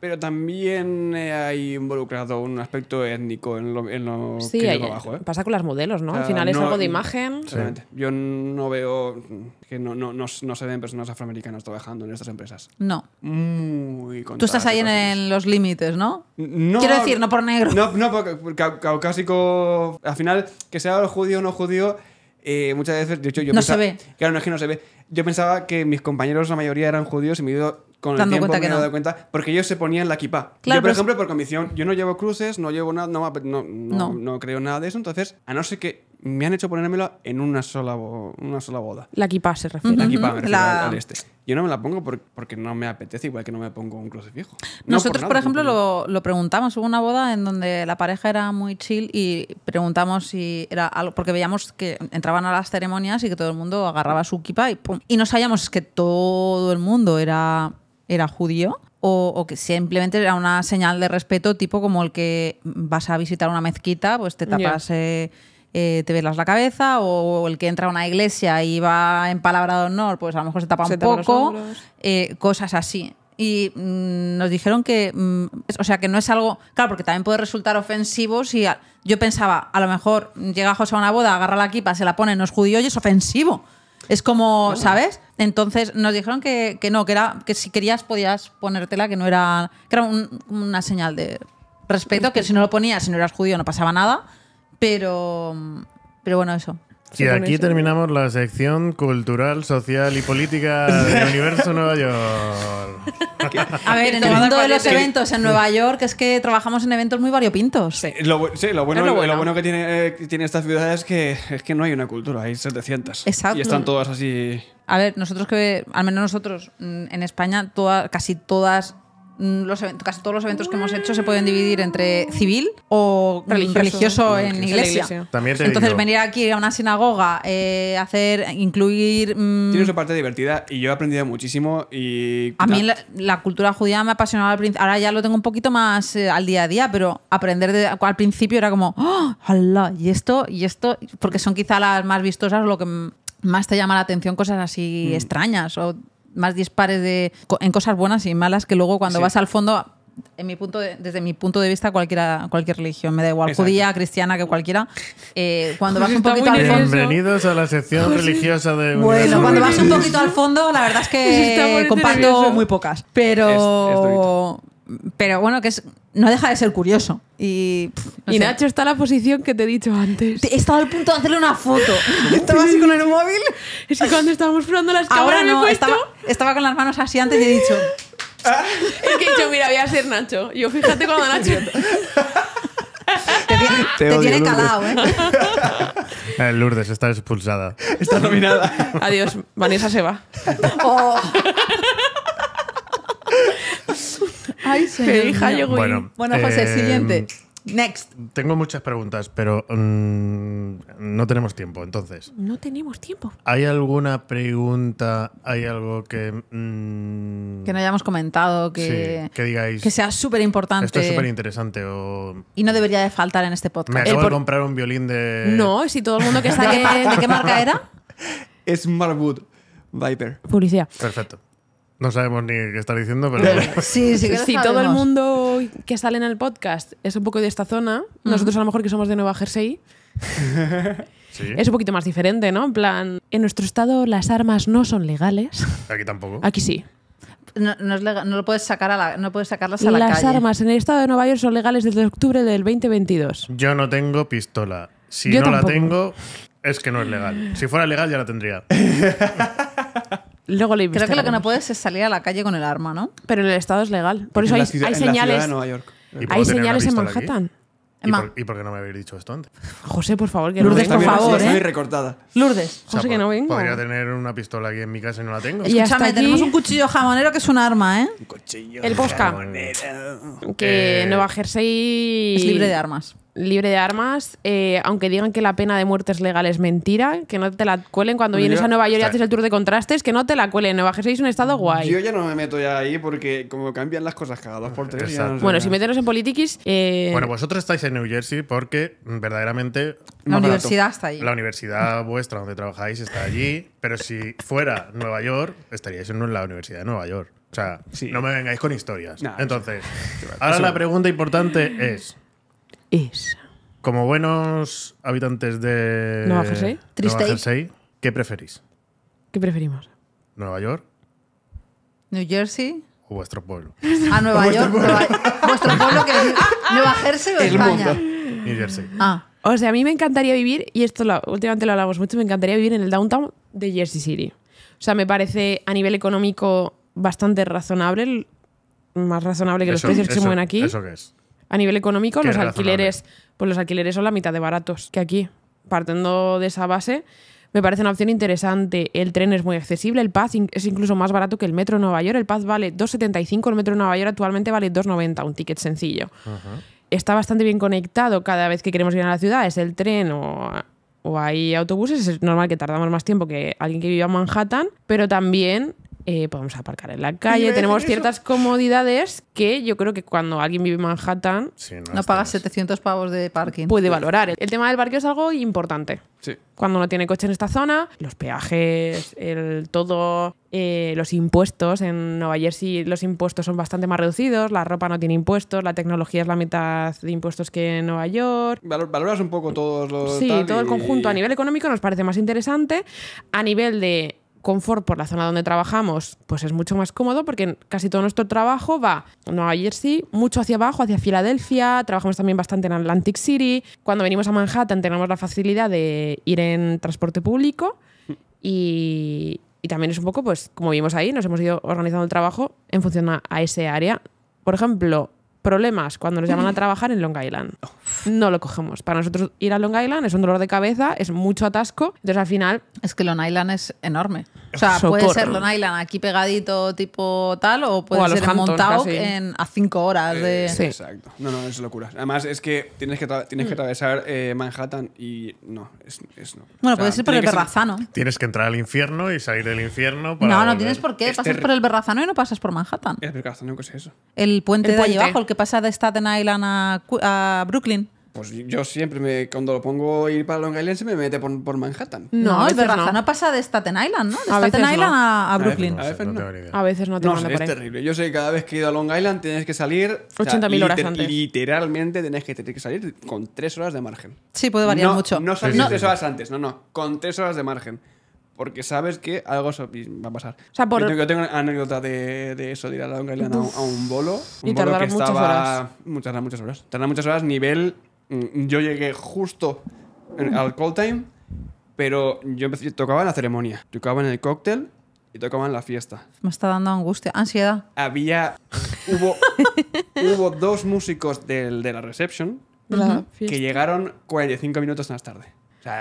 Pero también eh, hay involucrado un aspecto étnico en lo, en que hay, yo eh, trabajo. Pasa con las modelos, ¿no? Al final es algo de imagen. Exactamente. Yo no veo que no, se ven personas afroamericanas trabajando en estas empresas. No. Muy Tú estás ahí en, los límites, ¿no? ¿no? Quiero decir, no por negro. No, no, porque caucásico, al final, que sea judío o no judío, eh, muchas veces, de hecho, yo no pensaba, se ve. Claro, no es que no se ve. Yo pensaba que mis compañeros, la mayoría, eran judíos y me he con el tiempo me he dado cuenta porque ellos se ponían la equipa yo, por ejemplo, por comisión yo no llevo cruces, no llevo nada, no, no, no, creo nada de eso. Entonces, a no ser que me han hecho ponérmelo en una sola, una sola boda. La equipa se refiere. La este. Yo no me la pongo porque no me apetece, igual que no me pongo un crucifijo. Nosotros, por, ejemplo, lo, preguntamos. Hubo una boda en donde la pareja era muy chill y preguntamos si era algo. Porque veíamos que entraban a las ceremonias y que todo el mundo agarraba su equipa y pum. Y no sabíamos que todo el mundo era, era judío. O, que simplemente era una señal de respeto, tipo como el que vas a visitar una mezquita, pues te tapas eh, eh, te velas la cabeza, o el que entra a una iglesia y va en palabra de honor, pues a lo mejor se tapa un poco, eh, cosas así. Y mm, nos dijeron que, mm, o sea, que no es algo, claro, porque también puede resultar ofensivo si yo pensaba, a lo mejor llega José a una boda, agarra la equipa, se la pone, no es judío y es ofensivo. Es como, ¿sabes? Entonces nos dijeron que, no, que era que si querías podías ponértela, que no era una señal de respeto, que si no lo ponías, si no eras judío no pasaba nada, pero, pero bueno, eso. Y aquí terminamos la sección cultural, social y política del Universo Nueva York. A ver, en el mundo de los eventos en Nueva York es que trabajamos en eventos muy variopintos. Sí, lo, bueno, que tiene, eh, tiene esta ciudad es que, es que no hay una cultura, hay 700. Exacto. Y están todas así... A ver, nosotros que, al menos nosotros, mm, en España, casi todas Mm, casi todos los eventos que hemos hecho se pueden dividir entre civil o mm, religioso, en iglesia. También Entonces venir aquí a una sinagoga, eh, hacer, incluir... Mm, Tiene su parte divertida y yo he aprendido muchísimo y... A mí la, cultura judía me apasionaba al principio, ahora ya lo tengo un poquito más eh, al día a día, pero aprender de, al principio era como, ¡Oh, y esto, y esto, porque son quizá las más vistosas lo que más te llama la atención, cosas así extrañas o más dispares de, en cosas buenas y malas que luego cuando vas al fondo en mi punto desde mi punto de vista cualquiera cualquier religión me da igual judía cristiana que cualquiera eh, cuando vas un poquito al fondo bienvenidos a la sección pues religiosa de bueno cuando vas un poquito al fondo la verdad es que comparto muy pocas pero pero bueno, que es, no deja de ser curioso. Y, y Nacho está en la posición que te he dicho antes. He estado al punto de hacerle una foto. estaba así con el móvil. Es que cuando estábamos probando las Ahora no, estaba, con las manos así antes y he dicho... es que he dicho, mira, voy a ser Nacho. Yo fíjate cuando Nacho... Te, tiene calado, ¿eh? ¿eh? Lourdes, está expulsada. Está nominada. Adiós, Vanessa se va. Oh. Ay, Bueno, bueno, José, eh, siguiente. Next. Tengo muchas preguntas, pero mm, no tenemos tiempo, entonces. No tenemos tiempo. ¿Hay alguna pregunta, hay algo que... Mm, que no hayamos comentado, que, digáis... Que sea súper importante. Esto es súper interesante Y no debería de faltar en este podcast. Me acabo de comprar un violín de... No, si todo el mundo que está... ¿De qué marca era? Es Marwood Viper. Publicidad. Perfecto. No sabemos ni qué está diciendo, pero. sí, sí, todo el mundo que sale en el podcast es un poco de esta zona, nosotros a lo mejor que somos de Nueva Jersey. Es un poquito más diferente, ¿no? En plan, en nuestro estado las armas no son legales. Aquí tampoco. Aquí sí. No, lo puedes sacar a la, no puedes sacarlas a la calle. Las armas en el estado de Nueva York son legales desde octubre del 2022. Yo no tengo pistola. Si Yo no la tengo, es que no es legal. Si fuera legal ya la tendría. Creo que lo que no puedes es salir a la calle con el arma, ¿no? Pero en el Estado es legal. Por eso hay, hay señales. Nueva York. Hay señales en Manhattan. ¿Y por, qué no me habéis dicho esto antes? José, por favor, que Lourdes, por favor. ¿eh? recortada. Lourdes, José, que no vengo. Podría tener una pistola aquí en mi casa y no la tengo. Y Escúchame, tenemos un cuchillo jamonero que es un arma, ¿eh? Un cuchillo El Bosca. Que eh, Nueva Jersey. Es libre de armas libre de armas, eh, aunque digan que la pena de muerte es legal, es mentira, que no te la cuelen cuando vienes a Nueva York y haces el tour de contrastes, que no te la cuelen. Nueva Jersey es un estado guay. Yo ya no me meto ya ahí porque como cambian las cosas cada dos por tres. bueno, si meternos en politiquis... Eh, bueno, vosotros estáis en New Jersey porque verdaderamente... La universidad está allí. La universidad vuestra donde trabajáis está allí, pero si fuera Nueva York, estaríais en la Universidad de Nueva York. O sea, no me vengáis con historias. Entonces, ahora la pregunta importante es es. Como buenos habitantes de Nueva Jersey, ¿qué preferís? ¿Qué preferimos? ¿Nueva York? ¿New Jersey? ¿O vuestro pueblo? Ah, ¿A Nueva York? Vuestro pueblo, que ah, ¿Nueva Jersey o España? Jersey. Ah. O sea, a mí me encantaría vivir, y esto últimamente lo hablamos mucho, me encantaría vivir en el downtown de Jersey City. O sea, me parece a nivel económico bastante razonable, más razonable que los precios que se mueven aquí. ¿Eso qué es? A nivel económico, los alquileres, pues los alquileres son la mitad de baratos que aquí. Partiendo de esa base, me parece una opción interesante. El tren es muy accesible, el Paz es incluso más barato que el metro de Nueva York. El Paz vale 2,75, el metro de Nueva York actualmente vale 2,90, un ticket sencillo. Está bastante bien conectado cada vez que queremos ir a la ciudad, es el tren o, o hay autobuses, es normal que tardamos más tiempo que alguien que viva en Manhattan, pero también eh, podemos aparcar en la calle, tenemos ciertas comodidades que yo creo que cuando alguien vive en Manhattan no, paga pagas 700 pavos de parking. Puede valorar. El, tema del parque es algo importante. Cuando uno tiene coche en esta zona, los peajes, el todo, eh, los impuestos. En Nueva Jersey los impuestos son bastante más reducidos, la ropa no tiene impuestos, la tecnología es la mitad de impuestos que en Nueva York. valoras un poco todos los... Sí, todo el conjunto a nivel económico nos parece más interesante. A nivel de confort por la zona donde trabajamos, pues es mucho más cómodo porque casi todo nuestro trabajo va Nueva Jersey, mucho hacia abajo, hacia Filadelfia, trabajamos también bastante en Atlantic City. Cuando venimos a Manhattan tenemos la facilidad de ir en transporte público y, también es un poco, pues como vimos ahí, nos hemos ido organizando el trabajo en función a, a ese área. Por ejemplo, problemas cuando nos llaman a trabajar en Long Island. No lo cogemos. Para nosotros ir a Long Island es un dolor de cabeza, es mucho atasco. Entonces al final... Es que Long Island es enorme. O sea, puede ser Long Island aquí pegadito tipo tal o puede ser montado a cinco horas de... Eh, exacto. No, no, es locura. Además es que tienes que, tienes que mm. atravesar eh, Manhattan y no, es, no. Bueno, puede ser por el Berrazano. Tienes que entrar al infierno y salir del infierno para No, no tienes por qué. pasas por el Berrazano y no pasas por Manhattan. ¿El Berrazano qué es eso? El puente de allí abajo, el que pasa de Staten Island a, a Brooklyn. Pues yo siempre, me, cuando lo pongo ir para Long Island, se me mete por, Manhattan. No, es verdad. No. pasa de Staten Island, ¿no? De Staten Island a, Brooklyn. A veces no. A veces no, te es terrible. Yo sé que cada vez que he ido a Long Island tienes que salir... 80.000 horas antes. Literalmente tenés que, tener que salir con 3 horas de margen. Sí, puede variar mucho. No salir 3 horas antes, no, no. Con 3 horas de margen porque sabes que algo va a pasar. O sea, yo, tengo, yo, anécdota de, de, eso, de ir a Long Island a, un bolo. y bolo muchas horas. Muchas, muchas horas. Tardar muchas horas, nivel Mm, yo llegué justo al call time, pero yo tocaba en la ceremonia, tocaba en el cóctel y tocaba en la fiesta. Me está dando angustia, ansiedad. Había. Hubo, dos músicos de la reception que llegaron 45 minutos más tarde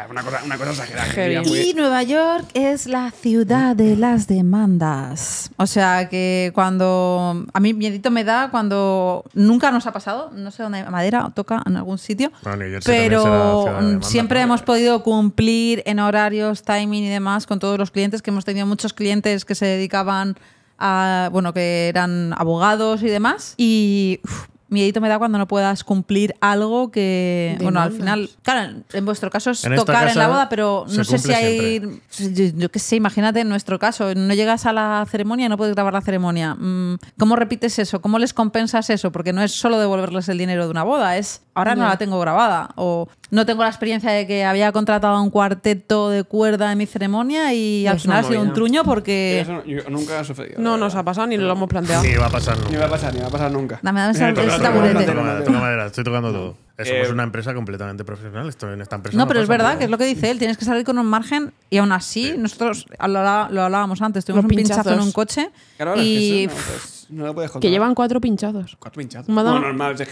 una cosa, exagerada. Y Nueva York es la ciudad de las demandas. O sea que cuando. A mí miedito me da cuando. Nunca nos ha pasado, no sé dónde, Madera toca en algún sitio. pero mm, siempre hemos podido cumplir en horarios, timing y demás con todos los clientes, que hemos tenido muchos clientes que se dedicaban a. Bueno, que eran abogados y demás. Y miedito me da cuando no puedas cumplir algo que, bueno, al final, claro, en vuestro caso es tocar en la boda, pero no sé si hay, yo, qué sé, imagínate en nuestro caso, no llegas a la ceremonia, no puedes grabar la ceremonia. Mm, ¿Cómo repites eso? ¿Cómo les compensas eso? Porque no es solo devolverles el dinero de una boda, es ahora no, la tengo grabada o no tengo la experiencia de que había contratado un cuarteto de cuerda en mi ceremonia y al final ha sido un truño porque... Eso nunca ha sucedido. No nos ha pasado ni lo hemos planteado. Ni va a pasar Ni va a pasar, va a pasar nunca. Dame, estoy tocando todo. Eh, Somos una empresa completamente profesional. en esta empresa. No, pero es verdad, que es lo que dice él. Tienes que salir con un margen y aún así, nosotros lo, hablábamos antes, tuvimos un pinchazo en un coche y pues, no lo puedes contar. Que llevan cuatro pinchados. Cuatro pinchados.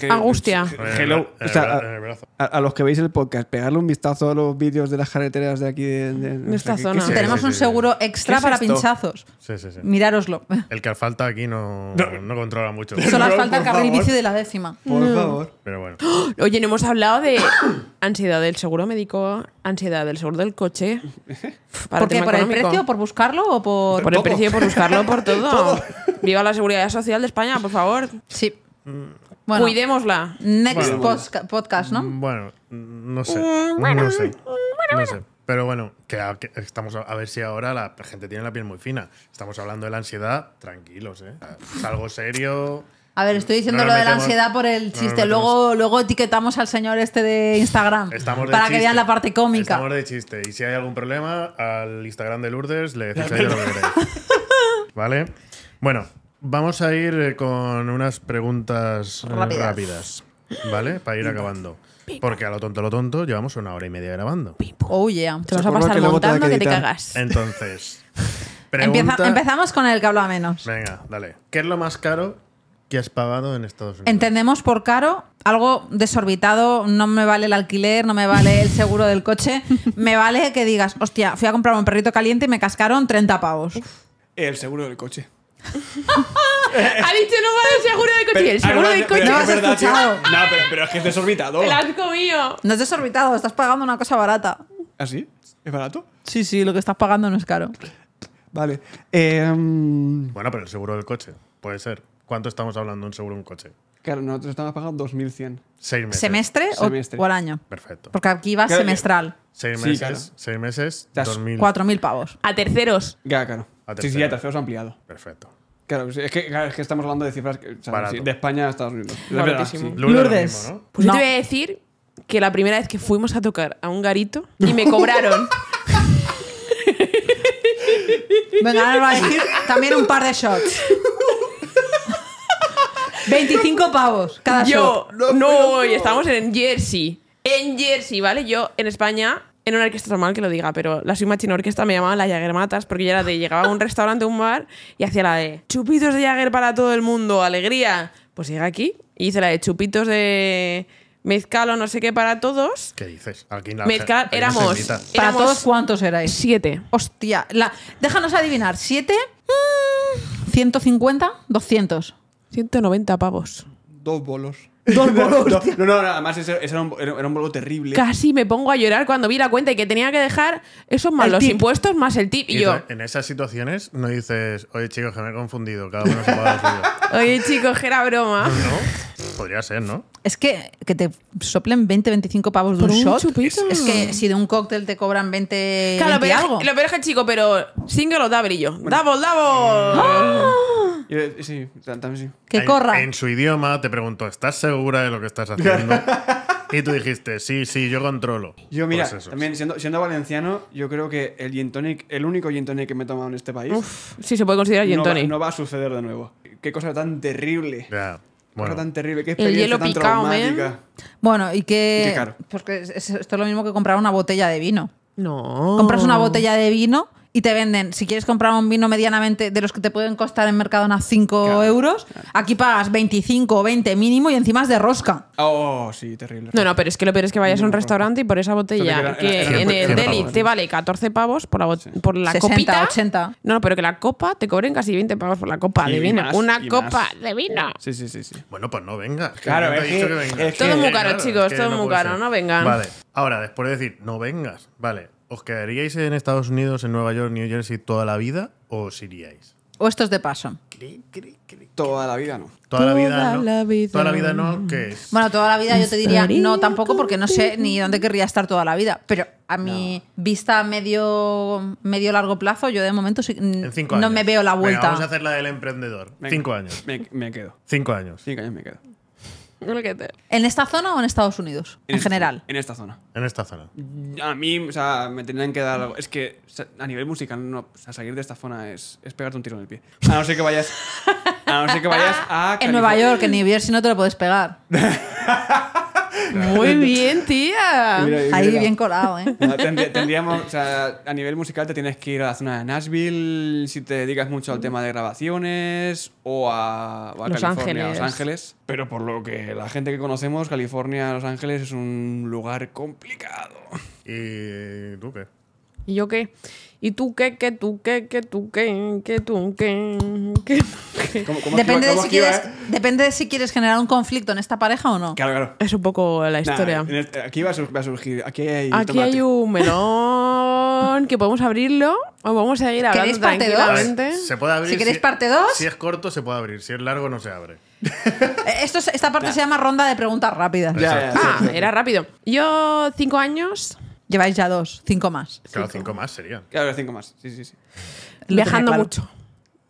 angustia. Hello. Eh, eh, o sea, eh, a- los que veis el podcast, Pegadle un vistazo a los vídeos de las carreteras de aquí. De, esta zona. Tenemos un seguro extra para pinchazos. Sí, sí, sí. Mirároslo. El que asfalta aquí no, no controla mucho. Solo asfalta el carril bici de la décima. Por favor. Pero bueno. Oye, no hemos hablado de ansiedad del seguro médico ansiedad del seguro del coche. ¿Por qué? ¿Por el precio? ¿Por buscarlo? o ¿Por, el precio? ¿Por buscarlo? ¿Por todo. Viva la seguridad social de España, por favor. Sí. Mm. Cuidémosla. Next podcast, ¿no? Mm, bueno, no sé. Mm, bueno, no Pero bueno, que, estamos a, ver si ahora la gente tiene la piel muy fina. Estamos hablando de la ansiedad, tranquilos, ¿eh? Es algo serio. A ver, estoy diciendo lo de la ansiedad por el chiste. luego, luego etiquetamos al señor este de Instagram para que vean la parte cómica. Estamos de chiste. Y si hay algún problema, al Instagram de Lourdes le decís lo que ¿Vale? Bueno, vamos a ir eh, con unas preguntas rápidas, ¿vale? Para ir acabando. Porque a lo tonto, lo tonto, llevamos una hora y media grabando. Oh, yeah. Te vas a pasar montando que, te cagas. Entonces, pregunta... empezamos con el que habla menos. Venga, dale. ¿Qué es lo más caro que has pagado en Estados Entendemos por caro algo desorbitado, no me vale el alquiler, no me vale el seguro del coche, me vale que digas, hostia, fui a comprarme un perrito caliente y me cascaron 30 pavos. El seguro del coche. ha dicho no vale el seguro del coche. el ah, seguro del coche. No has No, pero, es que es desorbitado. El mío. No es desorbitado, estás pagando una cosa barata. ¿Ah, sí? ¿Es barato? Sí, sí, lo que estás pagando no es caro. Vale. Em, bueno, pero el seguro del coche, puede ser. ¿Cuánto estamos hablando en seguro un coche? Claro, nosotros estamos pagando 2.100. ¿Seis meses? ¿Semestre, o, al año? Perfecto. Porque aquí va semestral. Eh, seis meses, sí, seis meses, 4.000 pavos. A terceros. Ya, claro. Sí, sí, a terceros ampliado. Perfecto. Claro, es que, es que estamos hablando de cifras que, de España a Estados Unidos. Lourdes. Pues yo te voy a decir que la primera vez que fuimos a tocar a un garito y me cobraron. Venga, ahora voy a decir también un par de shots. 25 pavos cada Yo, no, y estamos en Jersey. En Jersey, ¿vale? Yo en España en una orquesta normal que lo diga, pero la soy Machine orquesta me llamaba la Matas porque ya era de llegaba a un restaurante, un bar y hacía la de chupitos de Jagger para todo el mundo, alegría. Pues llega aquí y hice la de chupitos de mezcal o no sé qué para todos. ¿Qué dices? Aquí la mezcal éramos, ¿Para todos cuántos erais? Siete. Hostia, la, déjanos adivinar, ¿siete? ¿150? Mm, ¿200? 190 pavos. Dos bolos. Dos bolos. no, no, no, además ese, era, un, era, bolo terrible. Casi me pongo a llorar cuando vi la cuenta y que tenía que dejar esos más los impuestos más el tip. Y, yo. En esas situaciones no dices, oye chicos, que me he confundido, cada uno se paga oye chicos, que era broma. No, podría ser, ¿no? Es que, te soplen 20, 25 pavos de un, shot. Es que si de un cóctel te cobran 20. Claro, algo. lo peor es el chico, pero single o da brillo. yo. Double, double. ¡Ah! Eh, sí, también sí. Que corra. En su idioma te pregunto ¿estás segura de lo que estás haciendo? y tú dijiste, sí, sí, yo controlo. Yo, mira, pues también siendo, siendo valenciano, yo creo que el gin tonic, el único gin tonic que me he tomado en este país, Uf, sí, se puede considerar gin no, va, a suceder de nuevo. Qué cosa tan terrible. Qué cosa tan terrible. Qué experiencia hielo tan traumática. Bueno, y que. Qué Porque esto es lo mismo que comprar una botella de vino. No. Compras una botella de vino y te venden, si quieres comprar un vino medianamente de los que te pueden costar en Mercadona 5 euros, aquí pagas 25 o 20 mínimo y encima es de rosca. Oh, sí, terrible. No, no, pero es que lo peor es que vayas a un restaurante y por esa botella que en el deli te vale 14 pavos por la, copita… por la copita. 80. No, pero que la copa te cobren casi 20 pavos por la copa de vino. Una copa de vino. Sí, sí, sí, Bueno, pues no vengas. Claro, es que, todo muy caro, chicos, todo muy caro, no vengan. Vale. Ahora, después de decir, no vengas, vale, ¿Os quedaríais en Estados Unidos, en Nueva York, New Jersey toda la vida o os iríais? ¿O esto es de paso? Toda la vida no. Toda la vida no. Toda la vida no, ¿qué es? Bueno, toda la vida yo te diría no tampoco porque no sé ni dónde querría estar toda la vida. Pero a mi vista medio, medio largo plazo, yo de momento no me veo la vuelta. vamos a hacer la del emprendedor. cinco años. me, quedo. Cinco años. Cinco años me quedo. ¿En esta zona o en Estados Unidos? En, general. En esta zona. En esta zona. A mí, o sea, me tendrían que dar algo. Es que a nivel musical, no, salir de esta zona es, es, pegarte un tiro en el pie. A no ser que vayas. A no ser que vayas a. En Nueva York, en New si no te lo puedes pegar. Muy bien, tía. Ahí bien colado, ¿eh? tendríamos, o sea, a nivel musical te tienes que ir a la zona de Nashville si te dedicas mucho al tema de grabaciones o a, Los Ángeles. Los Ángeles. Pero por lo que la gente que conocemos, California, Los Ángeles es un lugar complicado. ¿Y tú qué? ¿Y yo qué? ¿Y tú qué, qué, tú qué, qué, tú qué, qué, tú qué? depende, de si quieres, eh? depende de si quieres generar un conflicto en esta pareja o no. Claro, claro. Es un poco la historia. Este, aquí va a, surgir. Aquí hay, un melón que podemos abrirlo o vamos a ir hablando tranquilamente. dos se puede abrir. Si, queréis parte 2. Si es corto, se puede abrir. Si es largo, no se abre. Eh, esto, esta parte se llama ronda de preguntas rápidas. ah, era rápido. Yo, cinco años Lleváis ya dos, cinco más. Claro, cinco, más sería. Claro, cinco más. Sí, sí, sí. Viajando mucho.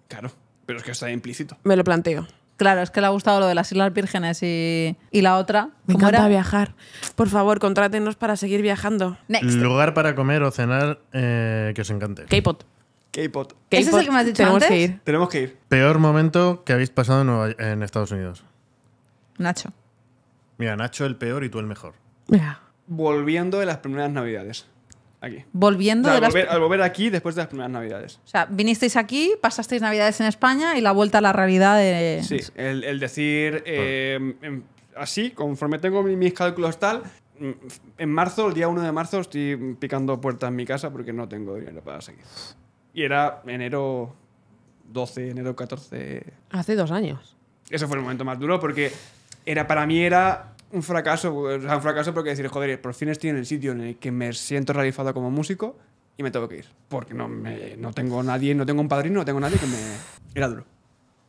Claro, pero es que está implícito. Me lo planteo. Claro, es que le ha gustado lo de las Islas Vírgenes y, la otra. Me encanta viajar. Por favor, contrátenos para seguir viajando. Next. Lugar para comer o cenar eh, que os encante. K-pop. K-pop. ¿Ese es el que me has dicho Tenemos que ir. Tenemos que ir. Peor momento que habéis pasado en Estados Unidos. Nacho. Mira, Nacho el peor y tú el mejor. Mira volviendo de las primeras navidades. Aquí. Volviendo de al, volver, al volver aquí después de las primeras navidades. O sea, vinisteis aquí, pasasteis navidades en España y la vuelta a la realidad de... Sí, el, decir em, em, así, conforme tengo mis cálculos tal, mm, en marzo, el día 1 de marzo, estoy picando puertas en mi casa porque no tengo dinero para seguir. Y era enero 12, enero 14... Hace dos años. Ese fue el momento más duro porque era para mí era un fracaso, un fracaso porque decir, joder, por fin estoy en el sitio en el que me siento realizado como músico y me tengo que ir. Porque no, me, no tengo nadie, no tengo un padrino, no tengo nadie que me... Era duro.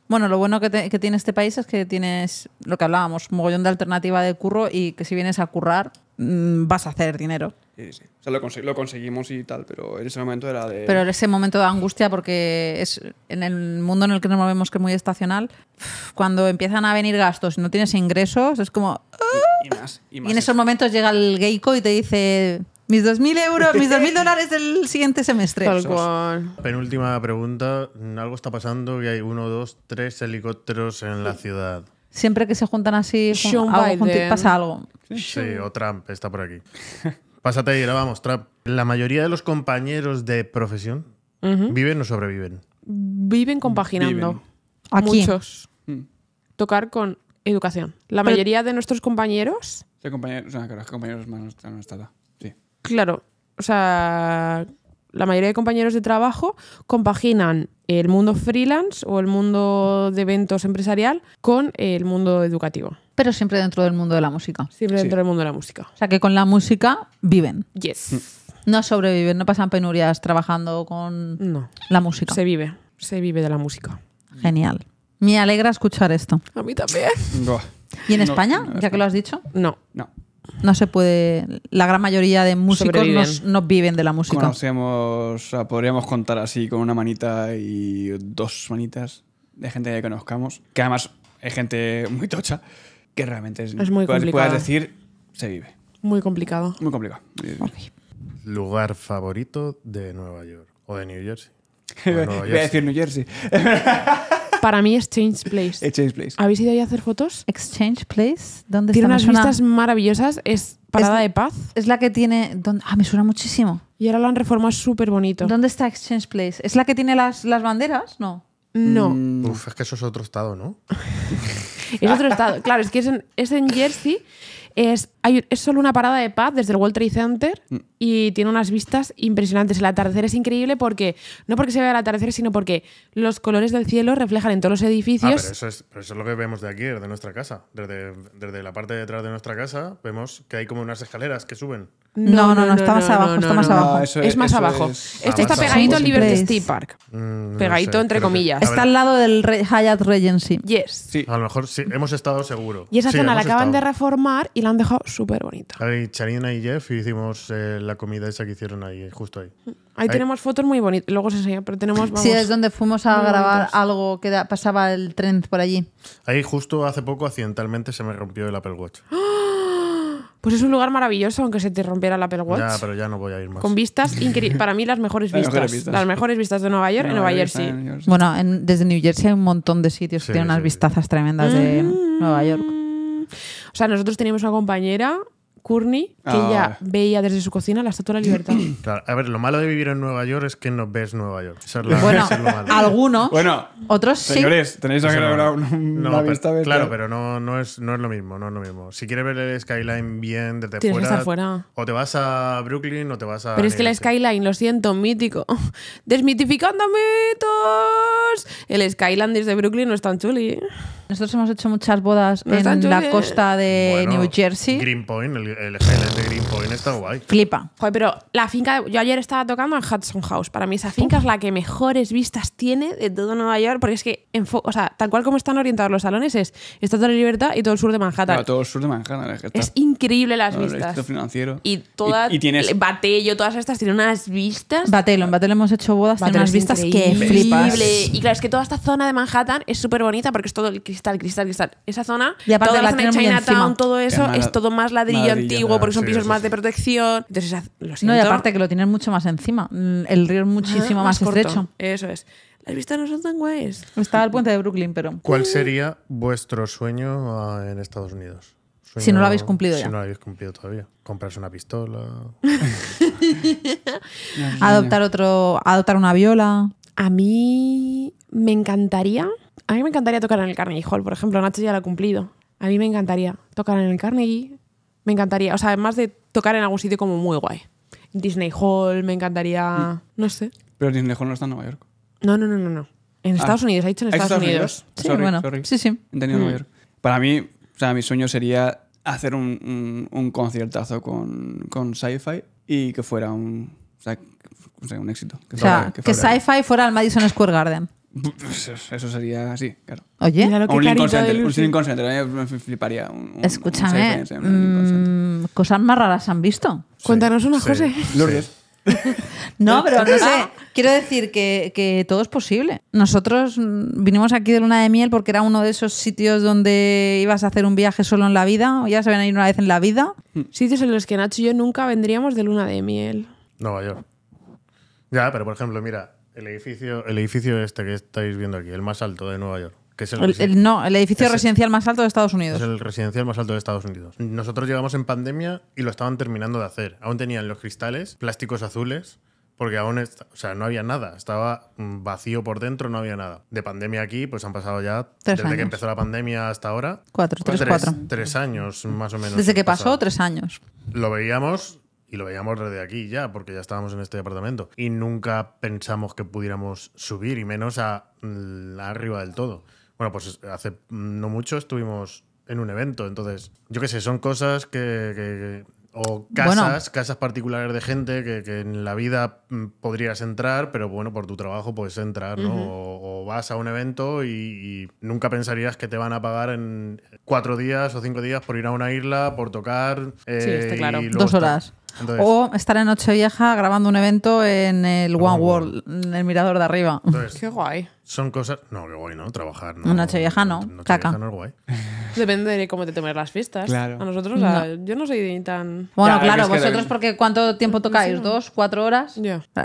Bueno, lo bueno que, tiene este país es que tienes lo que hablábamos, un mogollón de alternativa de curro y que si vienes a currar mm, vas a hacer dinero lo, conseguimos y tal, pero en ese momento era de. Pero ese momento de angustia, porque es en el mundo en el que nos movemos, que es muy estacional, cuando empiezan a venir gastos y no tienes ingresos, es como. Y, más, ah". y, más y en esos momentos llega el Geico y te dice. Mis 2.000 euros, mis 2.000 dólares del siguiente semestre. Penúltima pregunta. Mm, algo está pasando y hay uno, dos, tres helicópteros en la ciudad. Siempre que se juntan así, pasa algo. Sí, o Trump está por aquí. Pásate y grabamos, Trap. La mayoría de los compañeros de profesión viven o sobreviven. Viven compaginando. a Muchos. Mm. Tocar con educación. La mayoría de nuestros compañeros. Claro. O sea, la mayoría de compañeros de trabajo compaginan el mundo freelance o el mundo de eventos empresarial con el mundo educativo pero siempre dentro del mundo de la música. Siempre dentro del mundo de la música. O sea que con la música viven. Yes. Mm. No sobreviven, no pasan penurias trabajando con la música. Se vive, se vive de la música. Genial. Me alegra escuchar esto. A mí también. ¿Y en España, ya que lo has dicho? No. No. No se puede. La gran mayoría de músicos no viven de la música. Conocemos, podríamos contar así con una manita y dos manitas de gente que conozcamos, que además es gente muy tocha que realmente es, muy complicado. puedas decir, se vive. Muy complicado. Muy complicado. Lugar favorito de Nueva York o de New Jersey. Voy a decir New Jersey. Para mí, Exchange Place. Exchange Place. ¿Habéis ido ahí a hacer fotos? Exchange Place, ¿dónde Tiene unas vistas maravillosas. Es Parada de Paz. Es la que tiene. Ah, me suena muchísimo. Y ahora lo han reformado súper bonito. ¿Dónde está Exchange Place? ¿Es la que tiene las, las banderas? No. No. Mm. Uf, es que eso es otro estado, ¿no? Es otro estado. Claro, es que es en, Jersey. Es, hay, es solo una parada de paz desde el World Trade Center mm. y tiene unas vistas impresionantes. El atardecer es increíble porque, no porque se vea el atardecer, sino porque los colores del cielo reflejan en todos los ah, edificios. Ah, pero, eso es, pero eso lo que vemos de aquí, de nuestra casa. Desde, desde la parte de atrás de nuestra casa, vemos que hay como unas escaleras que suben. No, no, no, está más abajo, está más abajo. es, más abajo. este está pegadito al Liberty State Park. Mm, pegadito entre comillas. está al lado del Hyatt Regency. Yes. Sí, a lo mejor sí, hemos estado seguro. Y esa zona la acaban de reformar y la han dejado súper bonita. Ahí Charina y Jeff hicimos eh, la comida esa que hicieron ahí, justo ahí. Ahí, tenemos fotos muy bonitas, luego se pero tenemos... sí, es donde fuimos a grabar algo que pasaba el tren por allí. Ahí justo hace poco accidentalmente se me rompió el Apple Watch. ¡Ah! Pues es un lugar maravilloso, aunque se te rompiera la Apple Watch. Ya, pero ya no voy a ir más. Con vistas increíbles. Para mí, las mejores vistas. Las mejores vistas de Nueva York, en Nueva, Jersey. Bueno, desde New Jersey hay un montón de sitios que tienen unas vistazas tremendas de mm. Nueva York. O sea, nosotros teníamos una compañera Courtney, que ella ah. veía desde su cocina la Estatua de la Libertad. a ver, lo malo de vivir en Nueva York es que no ves Nueva York. bueno, algunos, otros señores, tenéis que una, Claro, pero no, no, es, no es lo mismo, no mismo. Si quieres ver el skyline bien desde fuera, o te vas a Brooklyn o te vas a... Pero es que el skyline, lo siento, mítico. Desmitificando mitos. El skyline desde Brooklyn no es tan chuli. Nosotros hemos hecho muchas bodas en la costa de New Jersey. Greenpoint, el el GLS de Greenpoint está guay. Flipa. Joder, pero la finca. Yo ayer estaba tocando en Hudson House. Para mí, esa finca es la que mejores vistas tiene de todo Nueva York. Porque es que, en o sea, tal cual como están orientados los salones, es Estatua de Libertad y todo el sur de Manhattan. Claro, todo el sur de Manhattan. Es, increíble las vistas. El financiero. Y todas. Y, Batello, todas estas tienen unas vistas. Batello, en Batello hemos hecho bodas, tiene unas vistas que flipas. Y claro, es que toda esta zona de Manhattan es súper bonita porque es todo el cristal, cristal, cristal. Esa zona. Y aparte toda la, zona de todo eso, es todo más ladrillo antiguo, porque son pisos más de protección. Entonces, No, y aparte que lo tienen mucho más encima. Mm, el río es ah, muchísimo más, por estrecho. Eso es. Las vistas no son tan guays. Estaba el puente de Brooklyn, pero. ¿Cuál sería vuestro sueño ah, en Estados Unidos? si no lo habéis cumplido ya. Si no lo habéis cumplido todavía. Comprarse una pistola. adoptar otro. Adoptar una viola. A mí me encantaría. A mí me encantaría tocar en el Carnegie Hall, por ejemplo. Nacho ya lo ha cumplido. A mí me encantaría tocar en el Carnegie, me encantaría. O sea, además de tocar en algún sitio como muy guay. Disney Hall, me encantaría. Mm. No sé. Pero Disney Hall no está en Nueva York. No, no, no, no. no. En ah. Estados Unidos, ha dicho en Estados, Unidos? Sí, bueno. Sí, sí. Nueva mm. York. Para mí, o sea, mi sueño sería hacer un, un, conciertazo con, con Sci-Fi y que fuera un. O sea, un éxito. o sea, que, que Sci-Fi fuera al Madison Square Garden. Eso sería así, claro. Oye, un Lincoln Un me fliparía. Escúchame, mm, cosas más raras han visto. Cuéntanos una, José. No, pero no sé. Quiero decir que, todo es posible. Nosotros mm, vinimos aquí de luna de miel porque era uno de esos sitios donde ibas a hacer un viaje solo en la vida. O ya se ven ir una vez en la vida. Sitios en los que Nacho y yo nunca vendríamos de luna de miel. No, yo. Ya, pero por ejemplo, mira, el edificio, el edificio este que estáis viendo aquí, el más alto de Nueva York. Que es no, el edificio residencial más alto de Estados Unidos. Es el residencial más alto de Estados Unidos. Nosotros llegamos en pandemia y lo estaban terminando de hacer. Aún tenían los cristales, plásticos azules, porque aún o sea, no había nada, estaba mm, vacío por dentro, no había nada. De pandemia aquí, pues han pasado ya tres desde que empezó la pandemia hasta ahora. Cuatro, tres, cuatro. Tres años más o menos. Desde que pasó, tres años. Lo veíamos y lo veíamos desde aquí ya, porque ya estábamos en este departamento. Y nunca pensamos que pudiéramos subir, y menos a, mm, arriba del todo. Bueno, pues hace mm, no mucho estuvimos en un evento, entonces, yo qué sé, son cosas que... que, o casas, casas particulares de gente que, en la vida mm, podrías entrar, pero bueno, por tu trabajo puedes entrar, ¿no? o, vas a un evento y, nunca pensarías que te van a pagar en cuatro días o cinco días por ir a una isla, por tocar. sí, está eh, claro. Dos horas o estar en Nochevieja grabando un evento en el One World, en el mirador de arriba. Qué guay. Son cosas. No, qué guay, ¿no? Trabajar. No, vieja no. Caca. no es guay. Depende de cómo te tomes las fiestas. A nosotros, yo no soy tan. Bueno, claro, vosotros, porque ¿cuánto tiempo tocáis? ¿Dos? ¿Cuatro horas?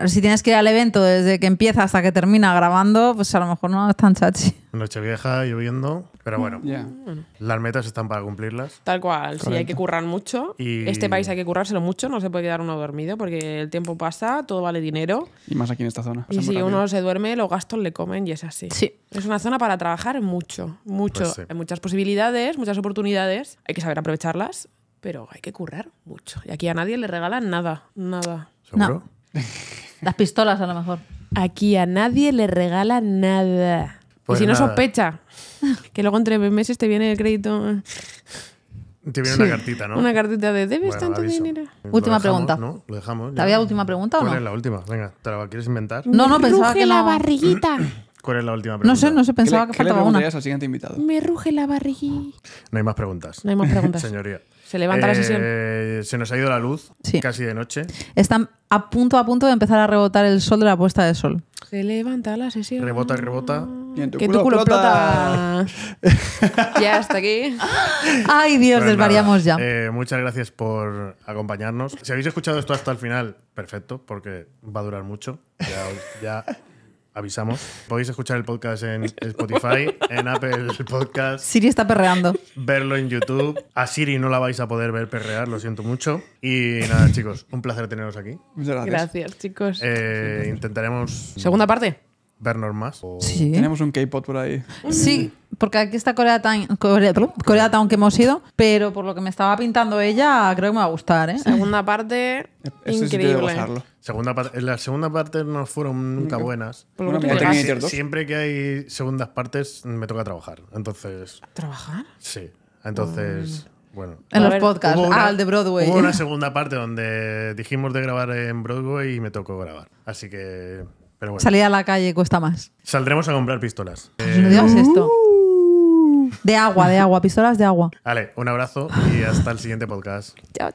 Si tienes que ir al evento desde que empieza hasta que termina grabando, pues a lo mejor no es tan chachi. noche vieja lloviendo. Pero bueno, las metas están para cumplirlas. Tal cual, sí, hay que currar mucho. Este país hay que currárselo mucho, no se puede quedar uno dormido porque el tiempo pasa, todo vale dinero. Y más aquí en esta zona. Y si uno se duerme, los gastos le comen es así. Sí. Es una zona para trabajar mucho, mucho. Pues hay muchas posibilidades, muchas oportunidades. Hay que saber aprovecharlas, pero hay que currar mucho. Y aquí a nadie le regalan nada, nada. No. Las pistolas a lo mejor. Aquí a nadie le regalan nada. y pues si no sospecha, que luego entre meses te viene el crédito. Te viene una cartita, ¿no? Una cartita de debes tanto dinero. Última pregunta. ¿no? Lo dejamos. ¿Te última pregunta o no? es la última, venga. ¿Te la quieres inventar? No, no, pensaba que la barriguita. ¿Cuál es la última pregunta? No sé, no se pensaba que faltaba le una. al siguiente invitado? Me ruge la barriguita. No hay más preguntas. No hay más preguntas. Señoría. Se levanta la eh, sesión. Se nos ha ido la luz, sí. casi de noche. Están a punto a punto de empezar a rebotar el sol de la puesta de sol. Se levanta la sesión. Rebota, rebota. Y en tu que tu culo ya hasta aquí. Ay, Dios, pues desvariamos ya. Eh, muchas gracias por acompañarnos. Si habéis escuchado esto hasta el final, perfecto, porque va a durar mucho. ya avisamos. Podéis escuchar el podcast en Spotify, en Apple Podcast. Siri está perreando. Verlo en YouTube. A Siri no la vais a poder ver perrear, lo siento mucho. Y nada, chicos, un placer teneros aquí. Muchas gracias. Gracias, chicos. Eh, intentaremos. ¿Segunda parte? vernos más. Sí. Tenemos un K-pop por ahí. Sí, porque aquí está Corea Town, Corea, que hemos ido, pero por lo que me estaba pintando ella, creo que me va a gustar. ¿eh? Segunda parte, Es increíble. segunda parte, las segundas partes no fueron nunca buenas. siempre que hay segundas partes me toca trabajar. Entonces. ¿Trabajar? Sí. Entonces. Oh, bueno, en los podcasts, el de Broadway. Hubo una segunda parte donde dijimos de grabar en Broadway y me tocó grabar. Así que Salir a la calle cuesta más. Saldremos a comprar pistolas. digas eh, esto. Uh. De agua, de agua, pistolas de agua. Vale, un abrazo y hasta el siguiente podcast. Chao,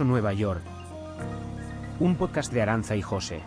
Nueva York. Un podcast de Aranza y José.